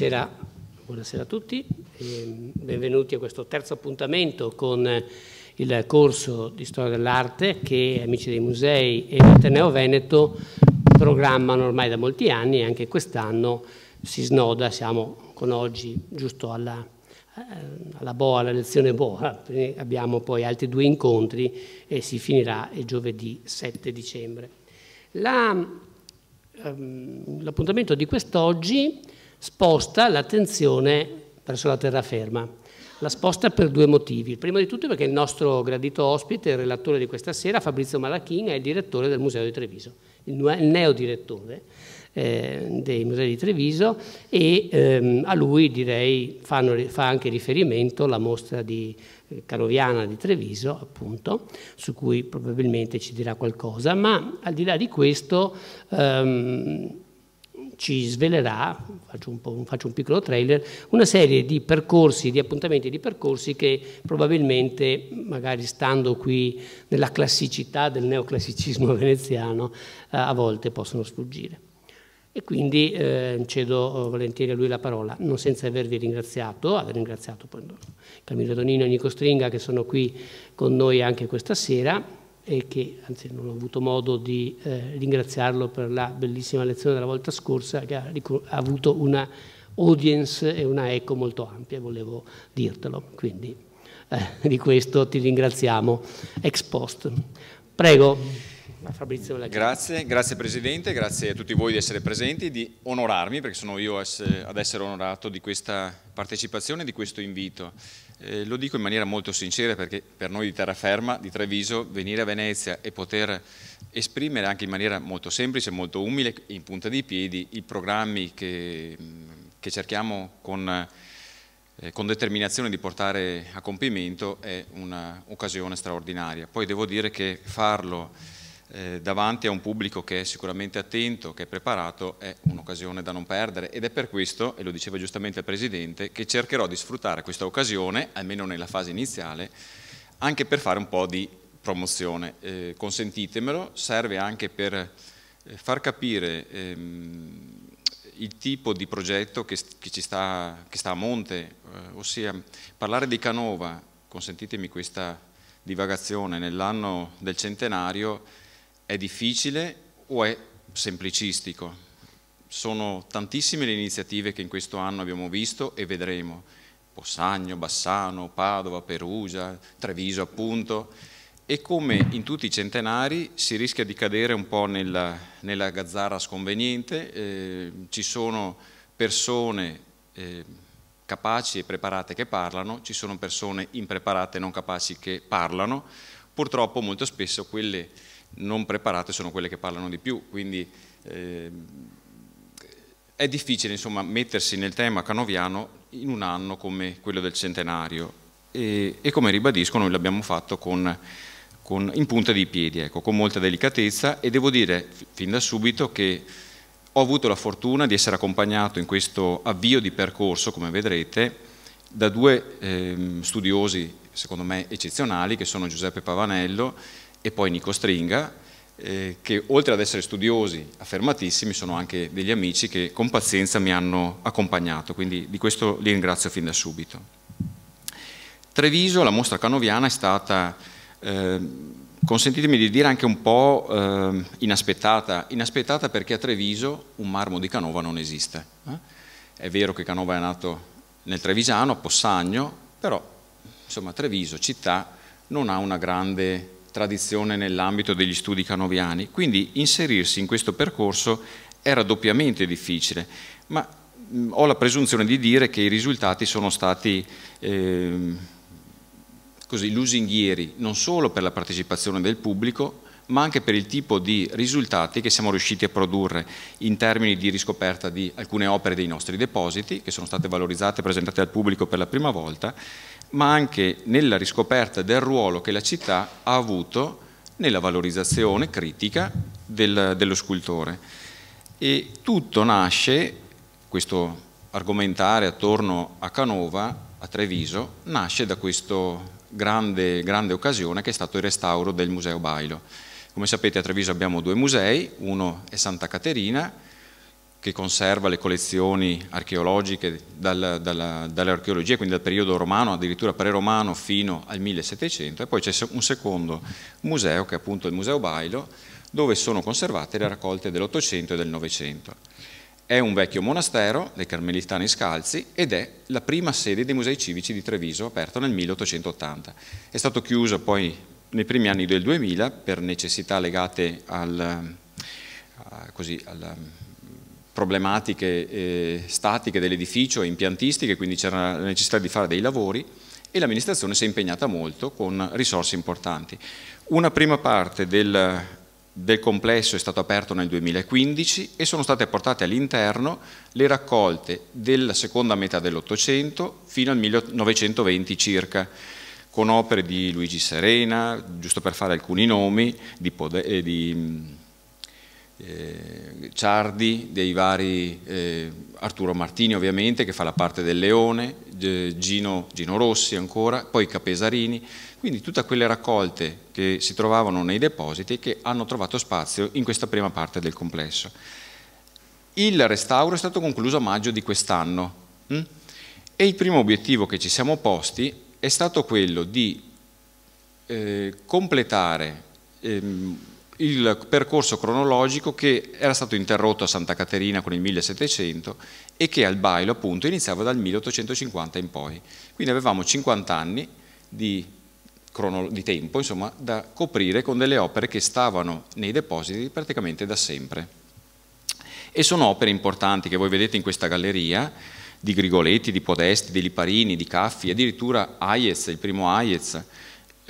Buonasera, buonasera, a tutti, ehm, benvenuti a questo terzo appuntamento con eh, il corso di Storia dell'Arte che Amici dei Musei e l'Ateneo Veneto programmano ormai da molti anni e anche quest'anno si snoda, siamo con oggi giusto alla, eh, alla BOA, alla lezione BOA, abbiamo poi altri due incontri e si finirà il giovedì 7 dicembre. La, ehm, l'appuntamento di quest'oggi sposta l'attenzione verso la terraferma. La sposta per due motivi. Il primo di tutto perché il nostro gradito ospite, il relatore di questa sera, Fabrizio Malachin, è il direttore del Museo di Treviso, il neodirettore eh, dei Musei di Treviso e ehm, a lui direi fanno, fa anche riferimento la mostra di eh, Caroviana di Treviso, appunto, su cui probabilmente ci dirà qualcosa, ma al di là di questo ehm, ci svelerà, faccio un, faccio un, piccolo trailer, una serie di percorsi, di appuntamenti di percorsi che probabilmente, magari stando qui nella classicità del neoclassicismo veneziano, eh, a volte possono sfuggire. E quindi eh, cedo oh, volentieri a lui la parola, non senza avervi ringraziato, aver ringraziato poi Camillo Donino e Nico Stringa che sono qui con noi anche questa sera e che anzi non ho avuto modo di eh, ringraziarlo per la bellissima lezione della volta scorsa che ha, ha avuto una audience e una eco molto ampia, volevo dirtelo, quindi eh, di questo ti ringraziamo ex post. Prego. Fabrizio Grazie, grazie Presidente, grazie a tutti voi di essere presenti, di onorarmi, perché sono io ad essere onorato di questa partecipazione, di questo invito. Eh, lo dico in maniera molto sincera perché per noi di terraferma, di Treviso, venire a Venezia e poter esprimere anche in maniera molto semplice, molto umile, in punta di piedi, i programmi che, che cerchiamo con, eh, con, determinazione di portare a compimento è un'occasione straordinaria. Poi devo dire che farlo eh, davanti a un pubblico che è sicuramente attento, che è preparato, è un'occasione da non perdere ed è per questo, e lo diceva giustamente il Presidente, che cercherò di sfruttare questa occasione, almeno nella fase iniziale, anche per fare un po' di promozione. Eh, consentitemelo, serve anche per eh, far capire ehm, il tipo di progetto che, che, sta, che sta, a monte, eh, ossia parlare di Canova, consentitemi questa divagazione, nell'anno del centenario è difficile o è semplicistico. Sono tantissime le iniziative che in questo anno abbiamo visto e vedremo. Possagno, Bassano, Padova, Perugia, Treviso appunto. E come in tutti i centenari si rischia di cadere un po' nella, nella gazzara sconveniente, eh, ci sono persone eh, capaci e preparate che parlano, ci sono persone impreparate e non capaci che parlano, purtroppo molto spesso quelle non preparate sono quelle che parlano di più, quindi eh, è difficile insomma, mettersi nel tema canoviano in un anno come quello del centenario e, e come ribadisco noi l'abbiamo fatto con, con, in punta di piedi, ecco, con molta delicatezza e devo dire fin da subito che ho avuto la fortuna di essere accompagnato in questo avvio di percorso, come vedrete, da due eh, studiosi, secondo me, eccezionali, che sono Giuseppe Pavanello e poi Nico Stringa, eh, che oltre ad essere studiosi affermatissimi sono anche degli amici che con pazienza mi hanno accompagnato, quindi di questo li ringrazio fin da subito. Treviso, la mostra canoviana, è stata, eh, consentitemi di dire, anche un po' eh, inaspettata. Inaspettata perché a Treviso un marmo di Canova non esiste. Eh? È vero che Canova è nato nel Trevisano, a Possagno, però insomma Treviso, città, non ha una grande tradizione nell'ambito degli studi canoviani, quindi inserirsi in questo percorso era doppiamente difficile, ma ho la presunzione di dire che i risultati sono stati eh, così lusinghieri, non solo per la partecipazione del pubblico, ma anche per il tipo di risultati che siamo riusciti a produrre in termini di riscoperta di alcune opere dei nostri depositi, che sono state valorizzate e presentate al pubblico per la prima volta, ma anche nella riscoperta del ruolo che la città ha avuto nella valorizzazione critica del, dello scultore. E tutto nasce, questo argomentare attorno a Canova, a Treviso, nasce da questa grande, grande occasione che è stato il restauro del Museo Bailo. Come sapete a Treviso abbiamo due musei, uno è Santa Caterina, che conserva le collezioni archeologiche dalla, dalla, dall'archeologia, quindi dal periodo romano, addirittura preromano fino al 1700, e poi c'è un secondo museo, che è appunto il Museo Bailo, dove sono conservate le raccolte dell'Ottocento e del Novecento. È un vecchio monastero dei Carmelitani Scalzi ed è la prima sede dei musei civici di Treviso, aperta nel 1880. È stato chiuso poi nei primi anni del 2000 per necessità legate al, così, al problematiche eh, statiche dell'edificio e impiantistiche, quindi c'era la necessità di fare dei lavori e l'amministrazione si è impegnata molto con risorse importanti. Una prima parte del, del complesso è stato aperto nel 2015 e sono state portate all'interno le raccolte della seconda metà dell'Ottocento fino al 1920 circa, con opere di Luigi Serena, giusto per fare alcuni nomi, di, Pode, eh, di eh, Ciardi, dei vari eh, Arturo Martini ovviamente che fa la parte del Leone, Gino, Gino Rossi ancora, poi Capesarini, quindi tutte quelle raccolte che si trovavano nei depositi che hanno trovato spazio in questa prima parte del complesso. Il restauro è stato concluso a maggio di quest'anno hm? e il primo obiettivo che ci siamo posti è stato quello di eh, completare ehm, il percorso cronologico che era stato interrotto a Santa Caterina con il 1700 e che al Bailo appunto iniziava dal 1850 in poi. Quindi avevamo 50 anni di, di tempo insomma, da coprire con delle opere che stavano nei depositi praticamente da sempre. E sono opere importanti che voi vedete in questa galleria, di Grigoletti, di Podesti, di Liparini, di Caffi, addirittura Hayez, il primo Hayez,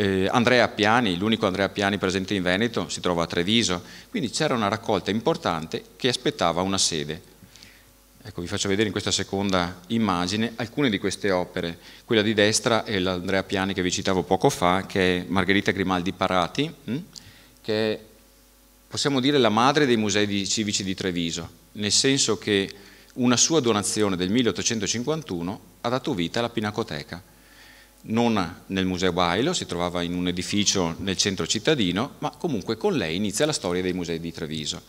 eh, Andrea Piani, l'unico Andrea Piani presente in Veneto, si trova a Treviso, quindi c'era una raccolta importante che aspettava una sede. Ecco, vi faccio vedere in questa seconda immagine alcune di queste opere. Quella di destra è l'Andrea Piani che vi citavo poco fa, che è Margherita Grimaldi Parati, hm? che è, possiamo dire, la madre dei musei civici di Treviso, nel senso che una sua donazione del 1851 ha dato vita alla Pinacoteca non nel museo Bailo, si trovava in un edificio nel centro cittadino, ma comunque con lei inizia la storia dei musei di Treviso.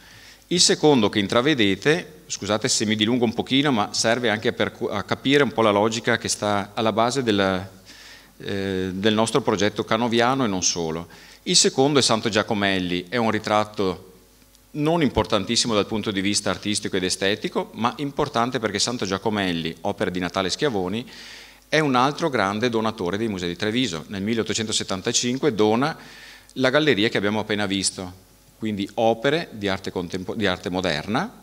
Il secondo che intravedete, scusate se mi dilungo un pochino, ma serve anche per, a capire un po' la logica che sta alla base della, eh, del nostro progetto canoviano e non solo. Il secondo è Santo Giacomelli, è un ritratto non importantissimo dal punto di vista artistico ed estetico, ma importante perché Santo Giacomelli, opera di Natale Schiavoni, è un altro grande donatore dei musei di Treviso. Nel 1875 dona la galleria che abbiamo appena visto, quindi opere di arte, di arte moderna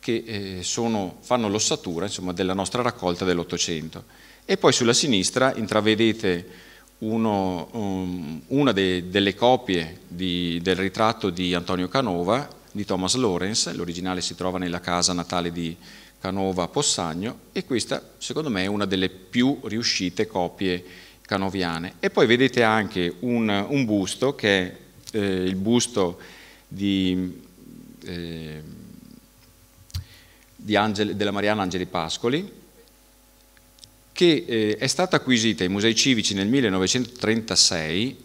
che eh, sono, fanno l'ossatura insomma, della nostra raccolta dell'Ottocento. E poi sulla sinistra intravedete uno, um, una de, delle copie di, del ritratto di Antonio Canova di Thomas Lawrence, l'originale si trova nella casa natale di, Canova Possagno e questa secondo me è una delle più riuscite copie canoviane. E poi vedete anche un, un busto che è eh, il busto di, eh, di Angel, della Mariana Angeli Pascoli che eh, è stata acquisita ai musei civici nel 1936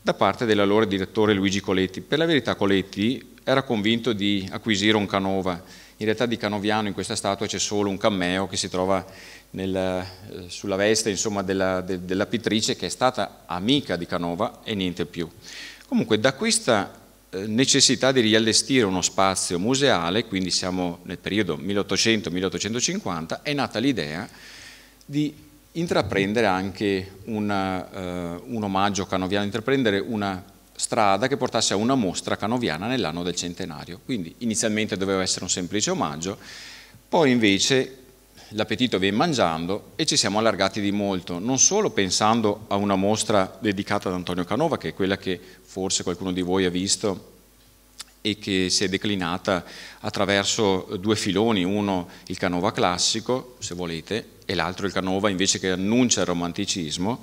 da parte dell'allora direttore Luigi Coletti. Per la verità Coletti era convinto di acquisire un Canova in realtà di Canoviano in questa statua c'è solo un cameo che si trova nel, eh, sulla veste insomma, della, de, della, pittrice che è stata amica di Canova e niente più. Comunque da questa eh, necessità di riallestire uno spazio museale, quindi siamo nel periodo 1800-1850, è nata l'idea di intraprendere anche una, uh, un omaggio canoviano, intraprendere una strada che portasse a una mostra canoviana nell'anno del centenario. Quindi inizialmente doveva essere un semplice omaggio, poi invece l'appetito viene mangiando e ci siamo allargati di molto, non solo pensando a una mostra dedicata ad Antonio Canova, che è quella che forse qualcuno di voi ha visto e che si è declinata attraverso due filoni, uno il Canova classico, se volete, e l'altro il Canova invece che annuncia il romanticismo,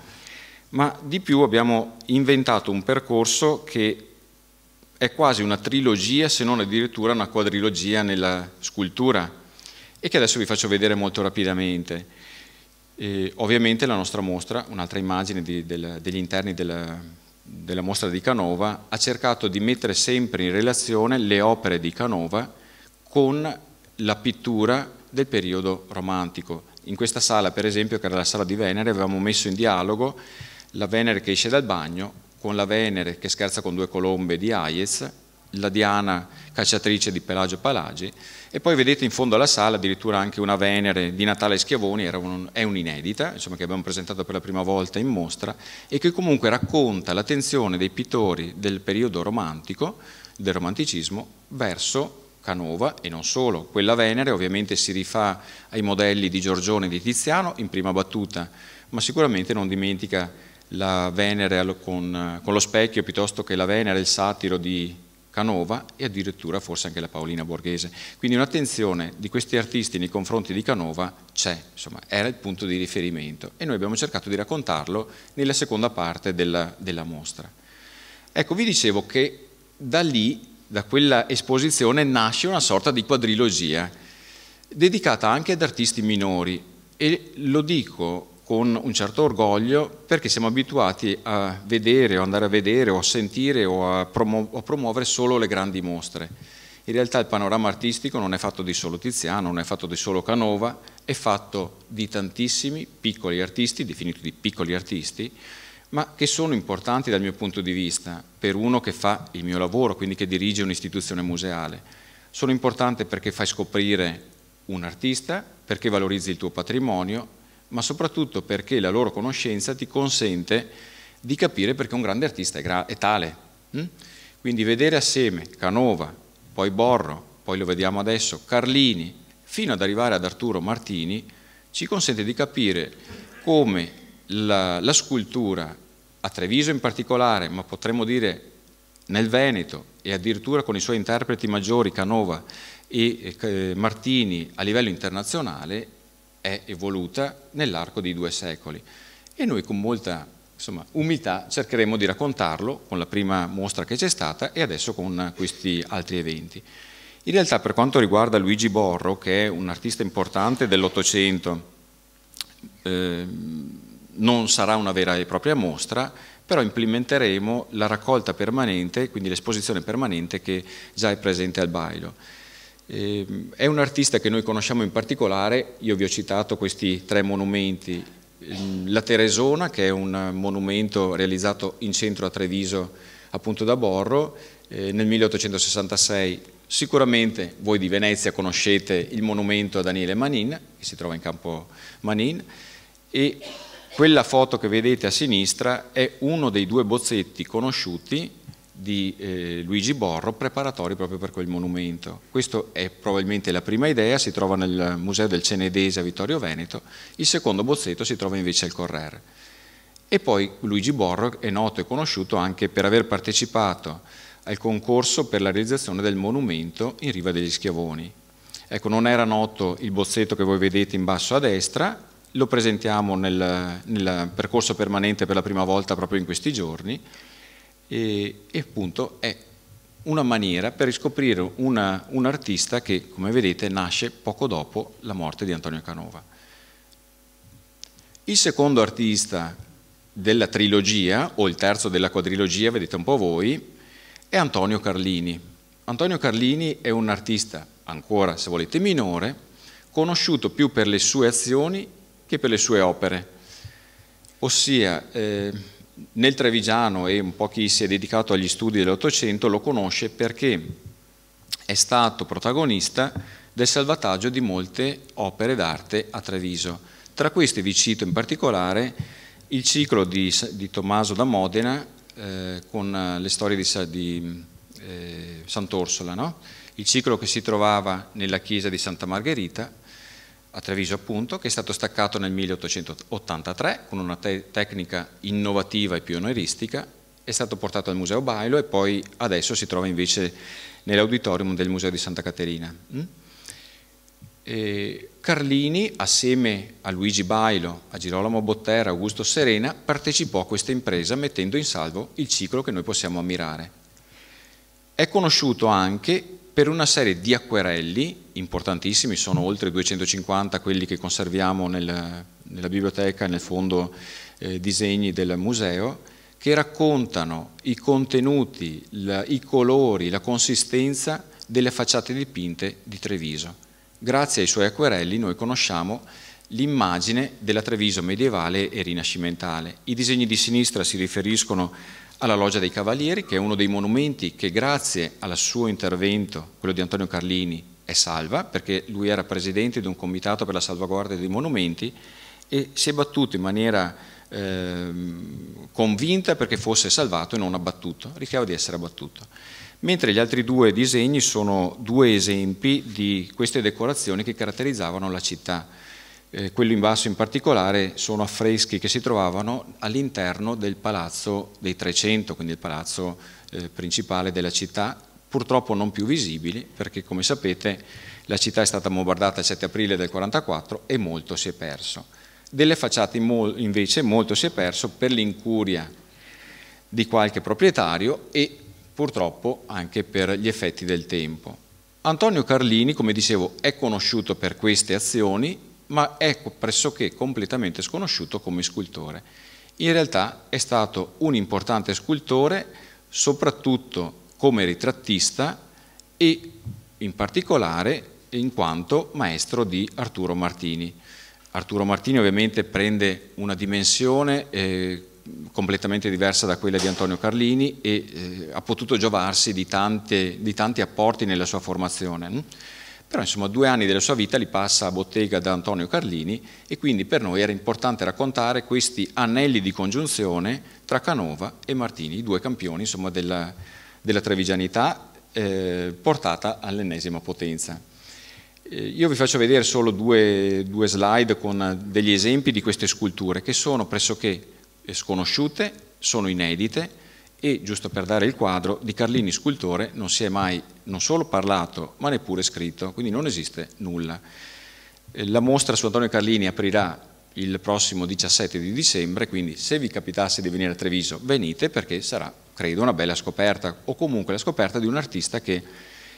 ma di più abbiamo inventato un percorso che è quasi una trilogia, se non addirittura una quadrilogia nella scultura e che adesso vi faccio vedere molto rapidamente. E ovviamente la nostra mostra, un'altra immagine di, del, degli interni della, della mostra di Canova, ha cercato di mettere sempre in relazione le opere di Canova con la pittura del periodo romantico. In questa sala, per esempio, che era la sala di Venere, avevamo messo in dialogo la Venere che esce dal bagno, con la Venere che scherza con due colombe di Hayez, la Diana cacciatrice di Pelagio Palagi, e poi vedete in fondo alla sala addirittura anche una Venere di Natale Schiavoni, un, è un'inedita, insomma, che abbiamo presentato per la prima volta in mostra, e che comunque racconta l'attenzione dei pittori del periodo romantico, del romanticismo, verso Canova e non solo, quella Venere ovviamente si rifà ai modelli di Giorgione e di Tiziano in prima battuta, ma sicuramente non dimentica la Venere con, con lo specchio piuttosto che la Venere, il satiro di Canova e addirittura forse anche la Paolina Borghese. Quindi un'attenzione di questi artisti nei confronti di Canova c'è, insomma, era il punto di riferimento e noi abbiamo cercato di raccontarlo nella seconda parte della, della mostra. Ecco, vi dicevo che da lì, da quella esposizione, nasce una sorta di quadrilogia dedicata anche ad artisti minori e lo dico con un certo orgoglio perché siamo abituati a vedere o andare a vedere o a sentire o a, promu a promuovere solo le grandi mostre. In realtà il panorama artistico non è fatto di solo Tiziano, non è fatto di solo Canova, è fatto di tantissimi piccoli artisti, definiti di piccoli artisti, ma che sono importanti dal mio punto di vista, per uno che fa il mio lavoro, quindi che dirige un'istituzione museale. Sono importanti perché fai scoprire un artista, perché valorizzi il tuo patrimonio ma soprattutto perché la loro conoscenza ti consente di capire perché un grande artista è, è tale. Mm? Quindi vedere assieme Canova, poi Borro, poi lo vediamo adesso, Carlini, fino ad arrivare ad Arturo Martini, ci consente di capire come la, la scultura a Treviso in particolare, ma potremmo dire nel Veneto e addirittura con i suoi interpreti maggiori Canova e eh, Martini a livello internazionale è evoluta nell'arco di due secoli. E noi con molta insomma, umiltà cercheremo di raccontarlo con la prima mostra che c'è stata e adesso con questi altri eventi. In realtà per quanto riguarda Luigi Borro, che è un artista importante dell'Ottocento, ehm, non sarà una vera e propria mostra, però implementeremo la raccolta permanente, quindi l'esposizione permanente che già è presente al Bailo. Ehm, è un artista che noi conosciamo in particolare, io vi ho citato questi tre monumenti, ehm, la Teresona che è un monumento realizzato in centro a Treviso appunto da Borro eh, nel 1866, sicuramente voi di Venezia conoscete il monumento a Daniele Manin che si trova in campo Manin e quella foto che vedete a sinistra è uno dei due bozzetti conosciuti di eh, Luigi Borro preparatori proprio per quel monumento. Questa è probabilmente la prima idea, si trova nel Museo del Cenedese a Vittorio Veneto, il secondo bozzetto si trova invece al Correre. E poi Luigi Borro è noto e conosciuto anche per aver partecipato al concorso per la realizzazione del monumento in riva degli Schiavoni. Ecco, non era noto il bozzetto che voi vedete in basso a destra, lo presentiamo nel, nel percorso permanente per la prima volta proprio in questi giorni, e, e appunto è una maniera per riscoprire una, un artista che, come vedete, nasce poco dopo la morte di Antonio Canova. Il secondo artista della trilogia, o il terzo della quadrilogia, vedete un po' voi, è Antonio Carlini. Antonio Carlini è un artista, ancora se volete, minore, conosciuto più per le sue azioni che per le sue opere. Ossia, eh, nel Trevigiano e un po' chi si è dedicato agli studi dell'Ottocento lo conosce perché è stato protagonista del salvataggio di molte opere d'arte a Treviso. Tra queste vi cito in particolare il ciclo di, di Tommaso da Modena eh, con eh, le storie di, di eh, Sant'Orsola, no? il ciclo che si trovava nella chiesa di Santa Margherita a Treviso appunto, che è stato staccato nel 1883 con una te tecnica innovativa e pionieristica, è stato portato al Museo Bailo e poi adesso si trova invece nell'auditorium del Museo di Santa Caterina. Mm? E Carlini, assieme a Luigi Bailo, a Girolamo Bottera, a Augusto Serena, partecipò a questa impresa mettendo in salvo il ciclo che noi possiamo ammirare. È conosciuto anche per una serie di acquerelli importantissimi, sono oltre 250 quelli che conserviamo nel, nella biblioteca, nel fondo eh, disegni del museo, che raccontano i contenuti, la, i colori, la consistenza delle facciate dipinte di Treviso. Grazie ai suoi acquerelli noi conosciamo l'immagine della Treviso medievale e rinascimentale. I disegni di sinistra si riferiscono alla Loggia dei Cavalieri, che è uno dei monumenti che grazie al suo intervento, quello di Antonio Carlini, è salva, perché lui era presidente di un comitato per la salvaguardia dei monumenti e si è battuto in maniera eh, convinta perché fosse salvato e non abbattuto, rischiava di essere abbattuto. Mentre gli altri due disegni sono due esempi di queste decorazioni che caratterizzavano la città eh, quello in basso in particolare, sono affreschi che si trovavano all'interno del Palazzo dei 300, quindi il palazzo eh, principale della città, purtroppo non più visibili perché come sapete la città è stata bombardata il 7 aprile del 1944 e molto si è perso. Delle facciate invece molto si è perso per l'incuria di qualche proprietario e purtroppo anche per gli effetti del tempo. Antonio Carlini, come dicevo, è conosciuto per queste azioni ma è ecco pressoché completamente sconosciuto come scultore. In realtà è stato un importante scultore, soprattutto come ritrattista e in particolare in quanto maestro di Arturo Martini. Arturo Martini ovviamente prende una dimensione eh, completamente diversa da quella di Antonio Carlini e eh, ha potuto giovarsi di, tante, di tanti apporti nella sua formazione. Hm? Però insomma due anni della sua vita li passa a bottega da Antonio Carlini e quindi per noi era importante raccontare questi anelli di congiunzione tra Canova e Martini, i due campioni insomma, della, della trevigianità eh, portata all'ennesima potenza. Eh, io vi faccio vedere solo due, due slide con degli esempi di queste sculture che sono pressoché sconosciute, sono inedite, e, giusto per dare il quadro, di Carlini scultore non si è mai non solo parlato ma neppure scritto, quindi non esiste nulla. Eh, la mostra su Antonio Carlini aprirà il prossimo 17 di dicembre, quindi se vi capitasse di venire a Treviso venite perché sarà, credo, una bella scoperta o comunque la scoperta di un artista che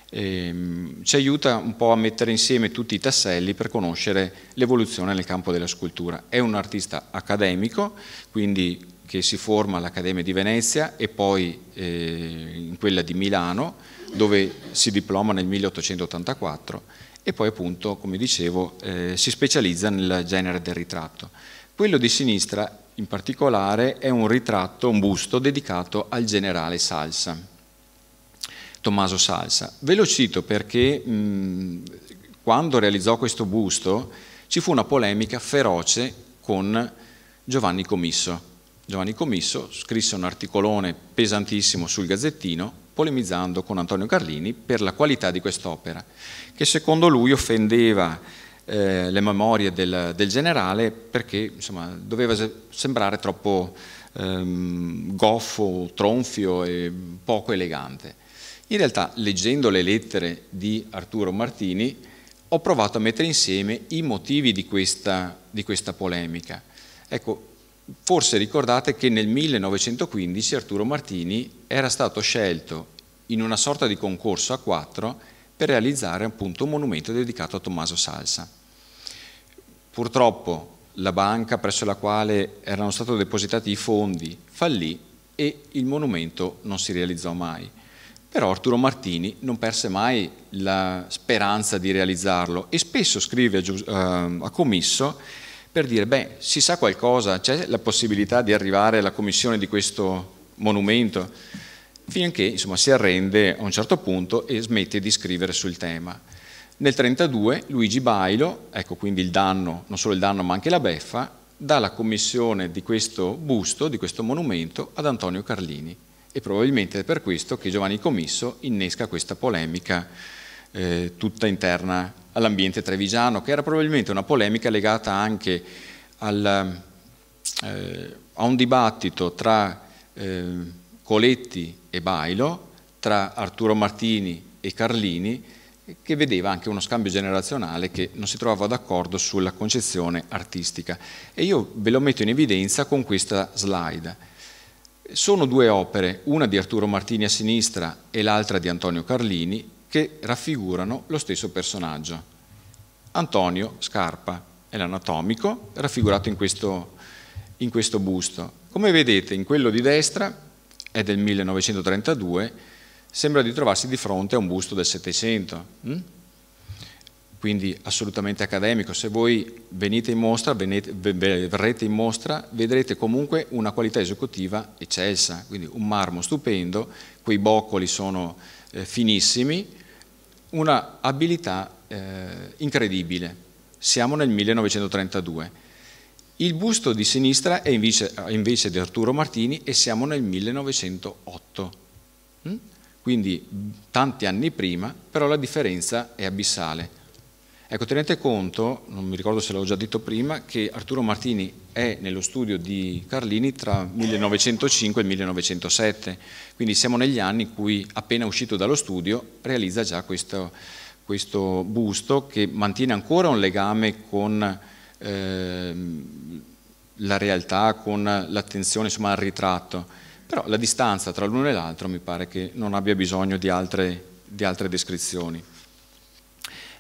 ehm, ci aiuta un po' a mettere insieme tutti i tasselli per conoscere l'evoluzione nel campo della scultura. È un artista accademico, quindi che si forma all'Accademia di Venezia e poi eh, in quella di Milano dove si diploma nel 1884 e poi appunto, come dicevo, eh, si specializza nel genere del ritratto. Quello di sinistra in particolare è un ritratto, un busto dedicato al generale Salsa, Tommaso Salsa. Ve lo cito perché mh, quando realizzò questo busto ci fu una polemica feroce con Giovanni Comisso, Giovanni Commisso scrisse un articolone pesantissimo sul Gazzettino polemizzando con Antonio Carlini per la qualità di quest'opera, che secondo lui offendeva eh, le memorie del, del generale perché insomma, doveva sembrare troppo ehm, goffo, tronfio e poco elegante. In realtà, leggendo le lettere di Arturo Martini, ho provato a mettere insieme i motivi di questa, di questa polemica. Ecco, Forse ricordate che nel 1915 Arturo Martini era stato scelto in una sorta di concorso a quattro per realizzare appunto un monumento dedicato a Tommaso Salsa. Purtroppo la banca presso la quale erano stati depositati i fondi fallì e il monumento non si realizzò mai. Però Arturo Martini non perse mai la speranza di realizzarlo e spesso scrive ehm, a Commisso per dire, beh, si sa qualcosa, c'è la possibilità di arrivare alla commissione di questo monumento, finché insomma, si arrende a un certo punto e smette di scrivere sul tema. Nel 1932 Luigi Bailo, ecco quindi il danno, non solo il danno ma anche la beffa, dà la commissione di questo busto, di questo monumento, ad Antonio Carlini. E probabilmente è per questo che Giovanni Commisso innesca questa polemica eh, tutta interna all'ambiente trevigiano, che era probabilmente una polemica legata anche al, eh, a un dibattito tra eh, Coletti e Bailo, tra Arturo Martini e Carlini, che vedeva anche uno scambio generazionale che non si trovava d'accordo sulla concezione artistica. E io ve lo metto in evidenza con questa slide. Sono due opere, una di Arturo Martini a sinistra e l'altra di Antonio Carlini, che raffigurano lo stesso personaggio. Antonio Scarpa è l'anatomico raffigurato in questo, in questo busto. Come vedete in quello di destra è del 1932, sembra di trovarsi di fronte a un busto del Settecento, hm? quindi assolutamente accademico. Se voi venite in mostra, venete, verrete in mostra, vedrete comunque una qualità esecutiva eccelsa, quindi un marmo stupendo, quei boccoli sono eh, finissimi, una abilità eh, incredibile. Siamo nel 1932. Il busto di sinistra è invece, invece di Arturo Martini e siamo nel 1908. Mm? Quindi tanti anni prima, però la differenza è abissale. Ecco, tenete conto, non mi ricordo se l'ho già detto prima, che Arturo Martini è nello studio di Carlini tra 1905 e 1907, quindi siamo negli anni in cui appena uscito dallo studio realizza già questo, questo busto che mantiene ancora un legame con eh, la realtà, con l'attenzione al ritratto, però la distanza tra l'uno e l'altro mi pare che non abbia bisogno di altre, di altre descrizioni.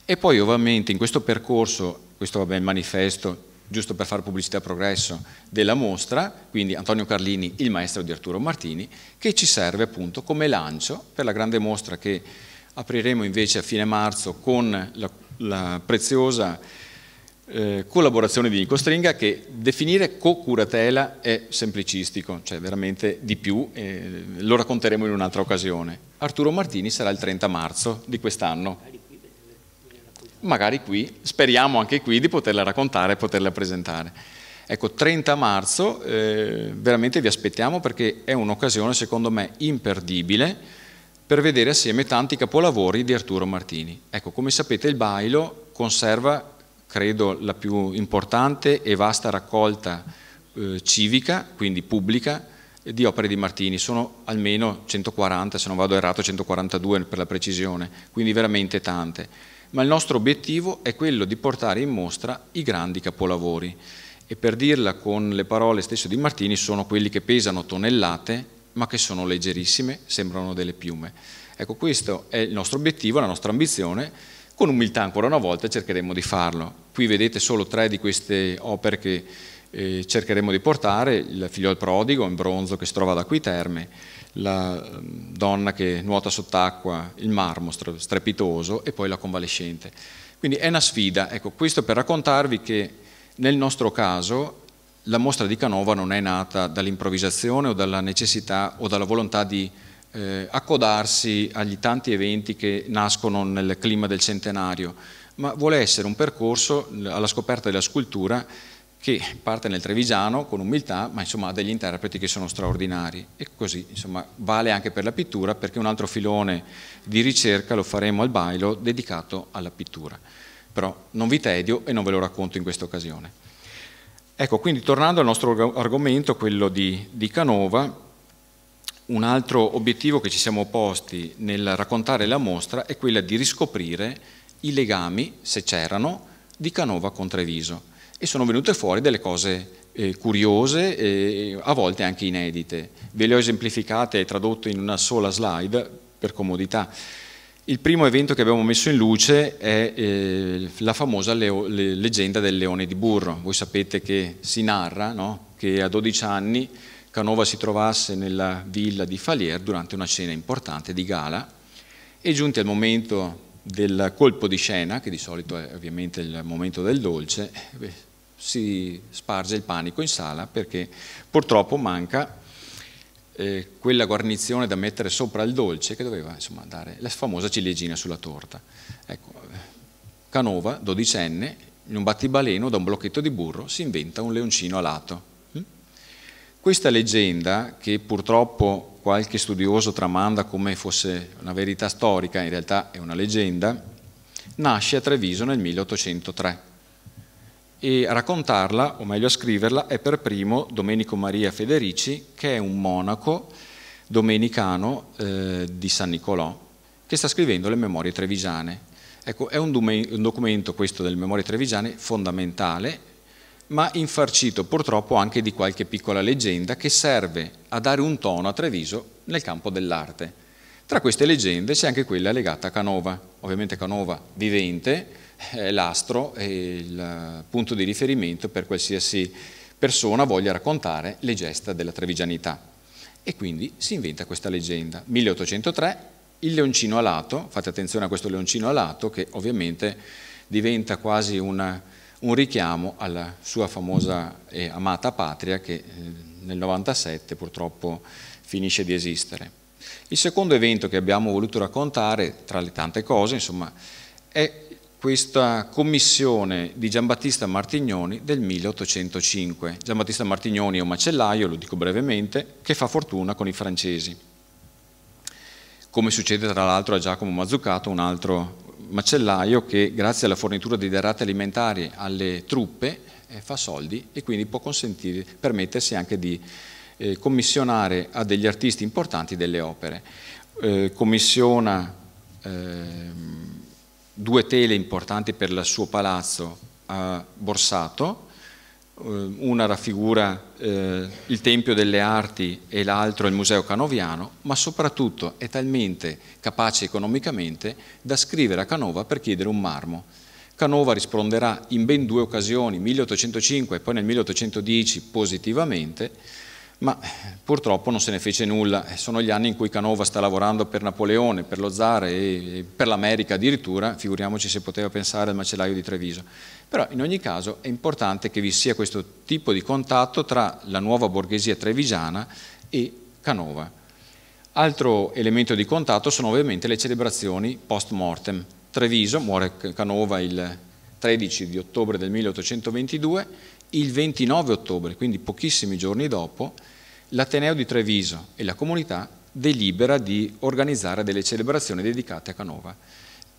E poi ovviamente in questo percorso, questo vabbè, il manifesto, giusto per fare pubblicità a progresso, della mostra, quindi Antonio Carlini, il maestro di Arturo Martini, che ci serve appunto come lancio per la grande mostra che apriremo invece a fine marzo con la, la preziosa eh, collaborazione di Nico Stringa che definire co-curatela è semplicistico, cioè veramente di più, eh, lo racconteremo in un'altra occasione. Arturo Martini sarà il 30 marzo di quest'anno magari qui, speriamo anche qui di poterla raccontare e poterla presentare. Ecco, 30 marzo, eh, veramente vi aspettiamo perché è un'occasione secondo me imperdibile per vedere assieme tanti capolavori di Arturo Martini. Ecco, come sapete il Bailo conserva, credo, la più importante e vasta raccolta eh, civica, quindi pubblica, di opere di Martini, sono almeno 140, se non vado errato 142 per la precisione, quindi veramente tante ma il nostro obiettivo è quello di portare in mostra i grandi capolavori e per dirla con le parole stesse di Martini sono quelli che pesano tonnellate ma che sono leggerissime, sembrano delle piume. Ecco questo è il nostro obiettivo, la nostra ambizione, con umiltà ancora una volta cercheremo di farlo. Qui vedete solo tre di queste opere che eh, cercheremo di portare, il figlio al prodigo in bronzo che si trova da qui terme, la ehm, donna che nuota sott'acqua, il marmo strepitoso e poi la convalescente. Quindi è una sfida, ecco questo per raccontarvi che nel nostro caso la mostra di Canova non è nata dall'improvvisazione o dalla necessità o dalla volontà di eh, accodarsi agli tanti eventi che nascono nel clima del centenario, ma vuole essere un percorso alla scoperta della scultura che parte nel Trevigiano con umiltà, ma insomma ha degli interpreti che sono straordinari. E così insomma, vale anche per la pittura, perché un altro filone di ricerca lo faremo al Bailo dedicato alla pittura. Però non vi tedio e non ve lo racconto in questa occasione. Ecco, quindi tornando al nostro argomento, quello di, di Canova, un altro obiettivo che ci siamo posti nel raccontare la mostra è quello di riscoprire i legami, se c'erano, di Canova con Treviso e sono venute fuori delle cose eh, curiose e a volte anche inedite. Ve le ho esemplificate e tradotte in una sola slide per comodità. Il primo evento che abbiamo messo in luce è eh, la famosa leo, le, leggenda del leone di burro. Voi sapete che si narra no? che a 12 anni Canova si trovasse nella villa di Falier durante una cena importante di gala e giunti al momento del colpo di scena, che di solito è ovviamente il momento del dolce, eh, si sparge il panico in sala perché purtroppo manca eh, quella guarnizione da mettere sopra il dolce che doveva insomma, dare la famosa ciliegina sulla torta. Ecco, Canova, dodicenne, in un battibaleno da un blocchetto di burro si inventa un leoncino alato. Mm? Questa leggenda, che purtroppo qualche studioso tramanda come fosse una verità storica, in realtà è una leggenda, nasce a Treviso nel 1803 e a raccontarla, o meglio a scriverla, è per primo Domenico Maria Federici, che è un monaco domenicano eh, di San Nicolò, che sta scrivendo le memorie trevigiane. Ecco, è un, un documento questo delle memorie trevigiane fondamentale, ma infarcito purtroppo anche di qualche piccola leggenda che serve a dare un tono a Treviso nel campo dell'arte. Tra queste leggende c'è anche quella legata a Canova, ovviamente Canova vivente, eh, l'astro e il punto di riferimento per qualsiasi persona voglia raccontare le gesta della trevigianità. E quindi si inventa questa leggenda. 1803, il leoncino alato, fate attenzione a questo leoncino alato che ovviamente diventa quasi una, un richiamo alla sua famosa e amata patria che eh, nel 97 purtroppo finisce di esistere. Il secondo evento che abbiamo voluto raccontare, tra le tante cose, insomma, è questa commissione di Giambattista Martignoni del 1805. Giambattista Martignoni è un macellaio, lo dico brevemente, che fa fortuna con i francesi. Come succede tra l'altro a Giacomo Mazzucato, un altro macellaio che grazie alla fornitura di derrate alimentari alle truppe eh, fa soldi e quindi può permettersi anche di eh, commissionare a degli artisti importanti delle opere. Eh, commissiona... Eh, due tele importanti per il suo palazzo a Borsato, eh, una raffigura eh, il Tempio delle Arti e l'altro il Museo Canoviano, ma soprattutto è talmente capace economicamente da scrivere a Canova per chiedere un marmo. Canova risponderà in ben due occasioni, 1805 e poi nel 1810 positivamente, ma eh, purtroppo non se ne fece nulla. Eh, sono gli anni in cui Canova sta lavorando per Napoleone, per lo Zar e per l'America addirittura, figuriamoci se poteva pensare al macellaio di Treviso. Però in ogni caso è importante che vi sia questo tipo di contatto tra la nuova borghesia trevigiana e Canova. Altro elemento di contatto sono ovviamente le celebrazioni post mortem. Treviso muore Canova il 13 di ottobre del 1822, il 29 ottobre, quindi pochissimi giorni dopo, l'Ateneo di Treviso e la comunità delibera di organizzare delle celebrazioni dedicate a Canova.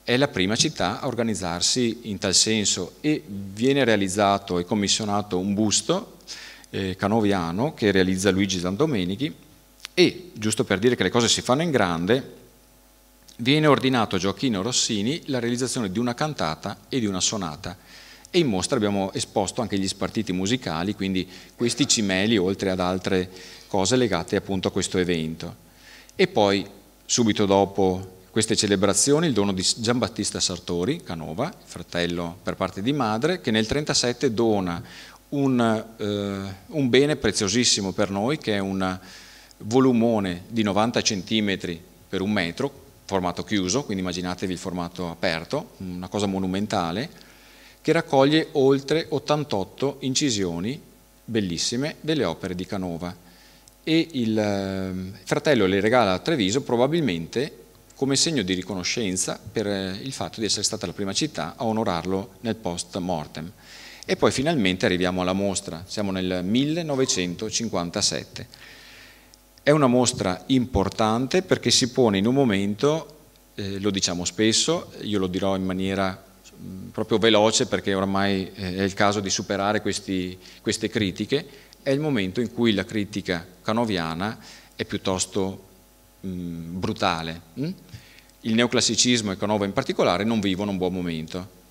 È la prima città a organizzarsi in tal senso e viene realizzato e commissionato un busto eh, canoviano che realizza Luigi Zandomenichi e, giusto per dire che le cose si fanno in grande, viene ordinato a Gioacchino Rossini la realizzazione di una cantata e di una sonata e in mostra abbiamo esposto anche gli spartiti musicali, quindi questi cimeli oltre ad altre cose legate appunto a questo evento. E poi subito dopo queste celebrazioni il dono di Giambattista Sartori, Canova, fratello per parte di madre, che nel 1937 dona un, eh, un bene preziosissimo per noi che è un volumone di 90 cm per un metro, formato chiuso, quindi immaginatevi il formato aperto, una cosa monumentale, che raccoglie oltre 88 incisioni bellissime delle opere di Canova e il ehm, fratello le regala a Treviso probabilmente come segno di riconoscenza per eh, il fatto di essere stata la prima città a onorarlo nel post mortem. E poi finalmente arriviamo alla mostra, siamo nel 1957. È una mostra importante perché si pone in un momento, eh, lo diciamo spesso, io lo dirò in maniera proprio veloce perché oramai eh, è il caso di superare questi, queste critiche, è il momento in cui la critica canoviana è piuttosto mh, brutale. Il neoclassicismo e Canova in particolare non vivono un buon momento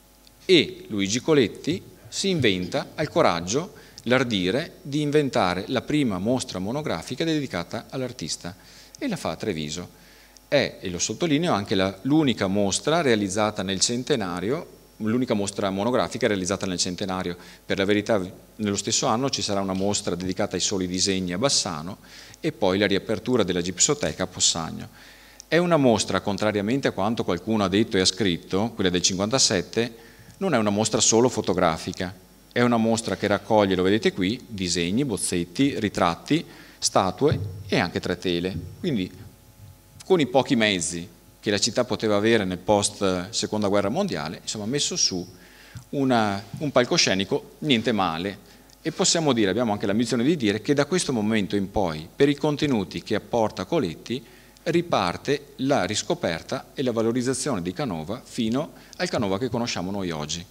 e Luigi Coletti si inventa, ha il coraggio, l'ardire di inventare la prima mostra monografica dedicata all'artista e la fa a Treviso è, e lo sottolineo, anche l'unica mostra realizzata nel centenario l'unica mostra monografica realizzata nel centenario. Per la verità nello stesso anno ci sarà una mostra dedicata ai soli disegni a Bassano e poi la riapertura della gipsoteca a Possagno. È una mostra, contrariamente a quanto qualcuno ha detto e ha scritto, quella del 57, non è una mostra solo fotografica, è una mostra che raccoglie, lo vedete qui, disegni, bozzetti, ritratti, statue e anche tre tele. Quindi con i pochi mezzi che la città poteva avere nel post eh, seconda guerra mondiale, insomma ha messo su una, un palcoscenico niente male e possiamo dire, abbiamo anche l'ambizione di dire, che da questo momento in poi per i contenuti che apporta Coletti riparte la riscoperta e la valorizzazione di Canova fino al Canova che conosciamo noi oggi.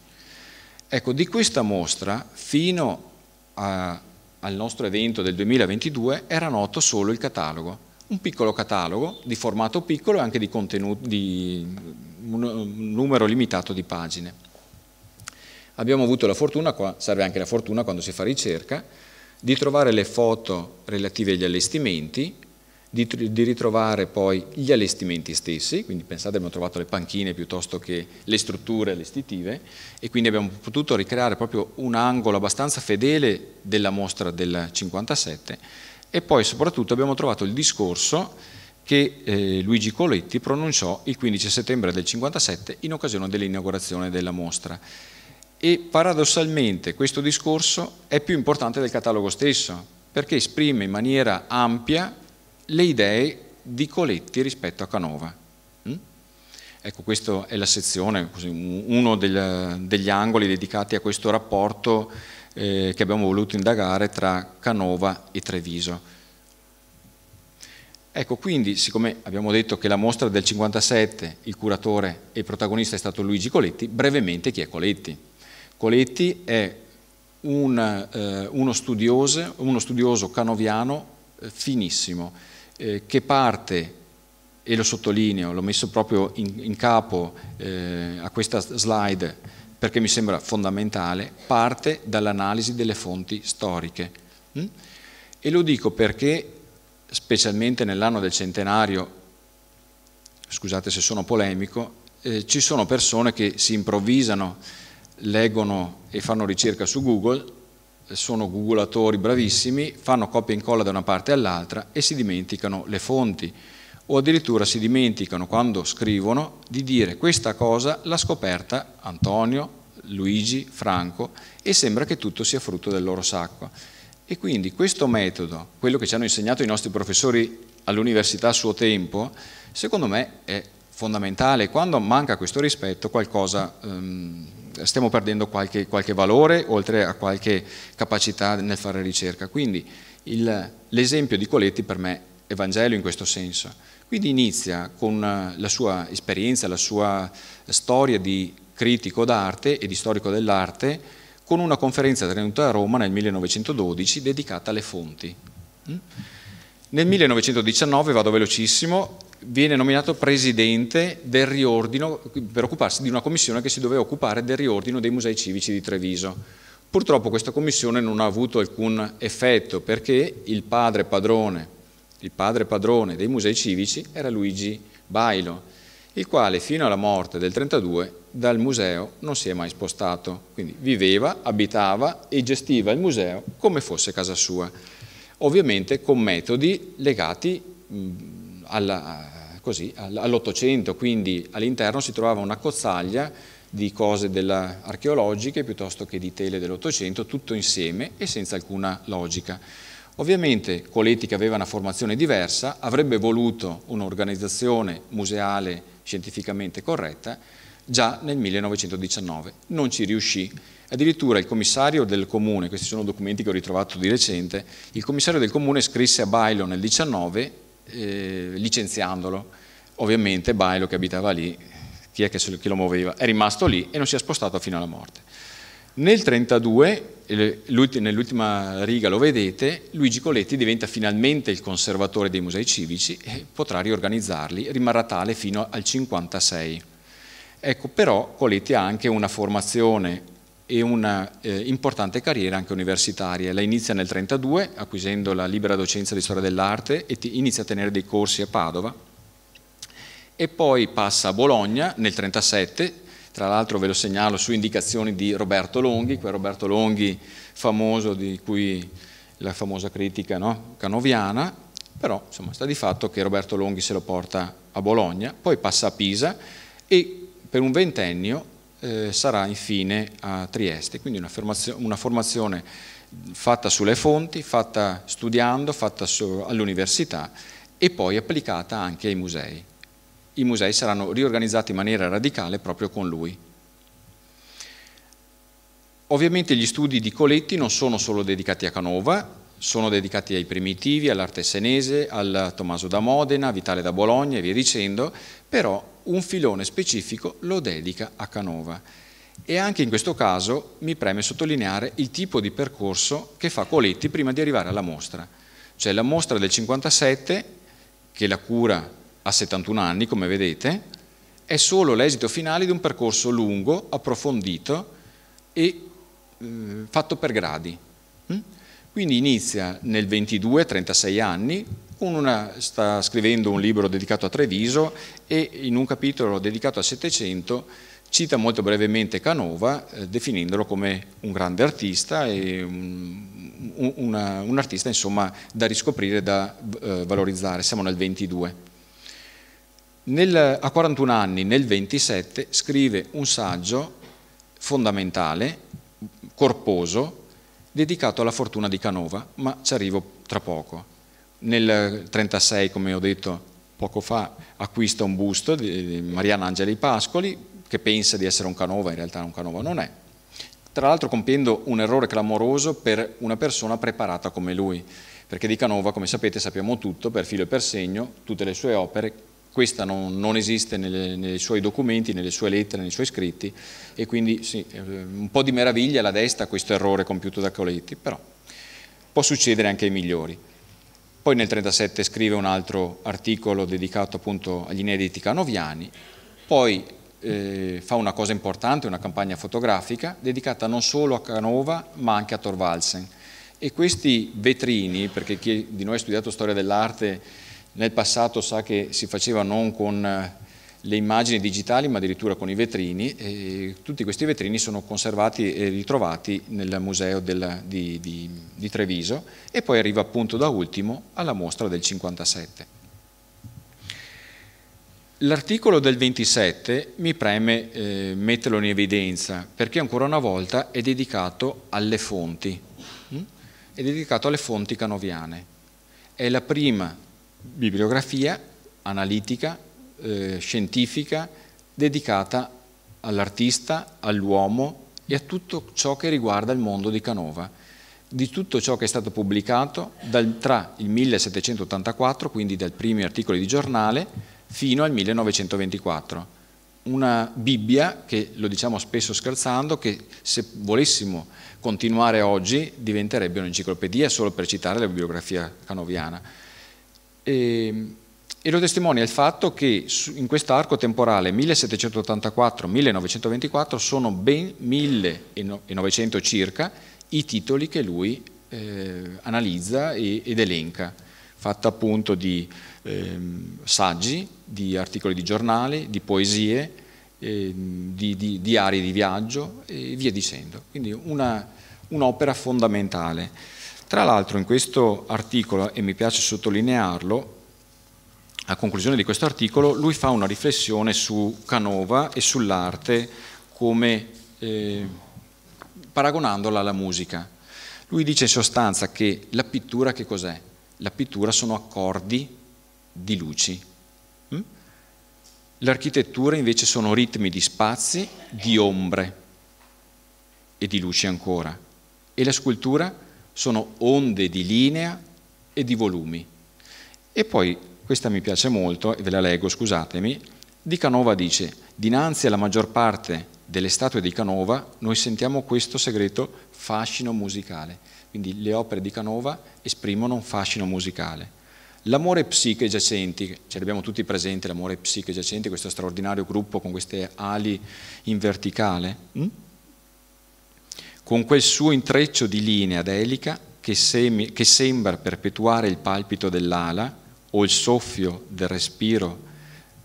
Ecco, di questa mostra fino a, al nostro evento del 2022 era noto solo il catalogo un piccolo catalogo di formato piccolo e anche di, di un numero limitato di pagine. Abbiamo avuto la fortuna, qua serve anche la fortuna quando si fa ricerca, di trovare le foto relative agli allestimenti, di, di ritrovare poi gli allestimenti stessi, quindi pensate abbiamo trovato le panchine piuttosto che le strutture allestitive e quindi abbiamo potuto ricreare proprio un angolo abbastanza fedele della mostra del 57 e poi soprattutto abbiamo trovato il discorso che eh, Luigi Coletti pronunciò il 15 settembre del 57 in occasione dell'inaugurazione della mostra. E paradossalmente questo discorso è più importante del catalogo stesso, perché esprime in maniera ampia le idee di Coletti rispetto a Canova. Mm? Ecco, questa è la sezione, uno degli angoli dedicati a questo rapporto eh, che abbiamo voluto indagare tra Canova e Treviso. Ecco, quindi, siccome abbiamo detto che la mostra del 57, il curatore e il protagonista è stato Luigi Coletti, brevemente chi è Coletti? Coletti è un, eh, uno, studioso, uno, studioso, canoviano eh, finissimo, eh, che parte, e lo sottolineo, l'ho messo proprio in, in capo eh, a questa slide, perché mi sembra fondamentale, parte dall'analisi delle fonti storiche. Mm? E lo dico perché, specialmente nell'anno del centenario, scusate se sono polemico, eh, ci sono persone che si improvvisano, leggono e fanno ricerca su Google, sono googolatori bravissimi, fanno copia e incolla da una parte all'altra e si dimenticano le fonti o addirittura si dimenticano quando scrivono di dire questa cosa l'ha scoperta Antonio, Luigi, Franco e sembra che tutto sia frutto del loro sacco. E quindi questo metodo, quello che ci hanno insegnato i nostri professori all'università a suo tempo, secondo me è fondamentale. Quando manca questo rispetto qualcosa, ehm, stiamo perdendo qualche, qualche, valore oltre a qualche capacità nel fare ricerca. Quindi l'esempio di Coletti per me è Vangelo in questo senso. Quindi inizia con eh, la sua esperienza, la sua eh, storia di critico d'arte e di storico dell'arte con una conferenza tenuta a Roma nel 1912 dedicata alle fonti. Mm? Nel 1919, vado velocissimo, viene nominato presidente del riordino per occuparsi di una commissione che si doveva occupare del riordino dei musei civici di Treviso. Purtroppo questa commissione non ha avuto alcun effetto perché il padre padrone il padre padrone dei musei civici era Luigi Bailo, il quale fino alla morte del 32 dal museo non si è mai spostato, quindi viveva, abitava e gestiva il museo come fosse casa sua, ovviamente con metodi legati all'Ottocento, all quindi all'interno si trovava una cozzaglia di cose archeologiche piuttosto che di tele dell'Ottocento, tutto insieme e senza alcuna logica. Ovviamente Coletti, che aveva una formazione diversa, avrebbe voluto un'organizzazione museale scientificamente corretta già nel 1919. Non ci riuscì. Addirittura il commissario del comune, questi sono documenti che ho ritrovato di recente, il commissario del comune scrisse a Bailo nel 19 eh, licenziandolo. Ovviamente Bailo che abitava lì, chi è che lo muoveva? È rimasto lì e non si è spostato fino alla morte. Nel 1932 nell'ultima riga lo vedete, Luigi Coletti diventa finalmente il conservatore dei musei civici e potrà riorganizzarli, rimarrà tale fino al 1956. Ecco, però Coletti ha anche una formazione e una eh, importante carriera anche universitaria. La inizia nel 1932 acquisendo la libera docenza di storia dell'arte e inizia a tenere dei corsi a Padova e poi passa a Bologna nel 1937 tra l'altro ve lo segnalo su indicazioni di Roberto Longhi, quel Roberto Longhi famoso di cui la famosa critica no? canoviana, però insomma, sta di fatto che Roberto Longhi se lo porta a Bologna, poi passa a Pisa e per un ventennio eh, sarà infine a Trieste, quindi una, una formazione fatta sulle fonti, fatta studiando, fatta all'università e poi applicata anche ai musei i musei saranno riorganizzati in maniera radicale proprio con lui. Ovviamente gli studi di Coletti non sono solo dedicati a Canova, sono dedicati ai primitivi, all'arte senese, al Tommaso da Modena, Vitale da Bologna e via dicendo, però un filone specifico lo dedica a Canova. E anche in questo caso mi preme sottolineare il tipo di percorso che fa Coletti prima di arrivare alla mostra. Cioè la mostra del 57, che la cura a 71 anni, come vedete, è solo l'esito finale di un percorso lungo, approfondito e eh, fatto per gradi. Mm? Quindi inizia nel 22, 36 anni, una, sta scrivendo un libro dedicato a Treviso e in un capitolo dedicato al Settecento cita molto brevemente Canova eh, definendolo come un grande artista e un, un, una, un artista insomma, da riscoprire, da eh, valorizzare. Siamo nel 22. Nel, a 41 anni, nel 27, scrive un saggio fondamentale, corposo, dedicato alla fortuna di Canova, ma ci arrivo tra poco. Nel 36, come ho detto poco fa, acquista un busto di Mariana Angeli Pascoli, che pensa di essere un Canova, in realtà un Canova non è. Tra l'altro compiendo un errore clamoroso per una persona preparata come lui, perché di Canova, come sapete, sappiamo tutto, per filo e per segno, tutte le sue opere, questa non, non esiste nelle, nei suoi documenti, nelle sue lettere, nei suoi scritti e quindi sì, eh, un po' di meraviglia la destra questo errore compiuto da Coletti, però può succedere anche ai migliori. Poi nel 1937 scrive un altro articolo dedicato appunto agli inediti canoviani, poi eh, fa una cosa importante, una campagna fotografica dedicata non solo a Canova ma anche a Thorvaldsen. E questi vetrini, perché chi di noi ha studiato storia dell'arte nel passato sa che si faceva non con eh, le immagini digitali ma addirittura con i vetrini e tutti questi vetrini sono conservati e ritrovati nel museo del, di, di, di Treviso e poi arriva appunto da ultimo alla mostra del 57. L'articolo del 27 mi preme eh, metterlo in evidenza perché ancora una volta è dedicato alle fonti, hm? è dedicato alle fonti canoviane. È la prima bibliografia analitica, eh, scientifica, dedicata all'artista, all'uomo e a tutto ciò che riguarda il mondo di Canova, di tutto ciò che è stato pubblicato dal, tra il 1784, quindi dai primi articoli di giornale, fino al 1924. Una Bibbia che, lo diciamo spesso scherzando, che se volessimo continuare oggi diventerebbe un'enciclopedia solo per citare la bibliografia canoviana e, ehm, e lo testimonia il fatto che in questo arco temporale 1784-1924 sono ben 1900 circa i titoli che lui eh, analizza e, ed elenca, fatta appunto di eh, saggi, di articoli di giornali, di poesie, eh, di, di, diari di viaggio e via dicendo. Quindi un'opera un fondamentale. Tra l'altro in questo articolo, e mi piace sottolinearlo, a conclusione di questo articolo lui fa una riflessione su Canova e sull'arte come eh, paragonandola alla musica. Lui dice in sostanza che la pittura che cos'è? La pittura sono accordi di luci. Mm? L'architettura invece sono ritmi di spazi, di ombre e di luci ancora. E la scultura? sono onde di linea e di volumi. E poi, questa mi piace molto, e ve la leggo, scusatemi, di Canova dice, dinanzi alla maggior parte delle statue di Canova noi sentiamo questo segreto fascino musicale, quindi le opere di Canova esprimono un fascino musicale. L'amore psiche giacenti, ce l'abbiamo tutti presente, l'amore psiche giacenti, questo straordinario gruppo con queste ali in verticale, hm? con quel suo intreccio di linea delica che, semi, che sembra perpetuare il palpito dell'ala o il soffio del respiro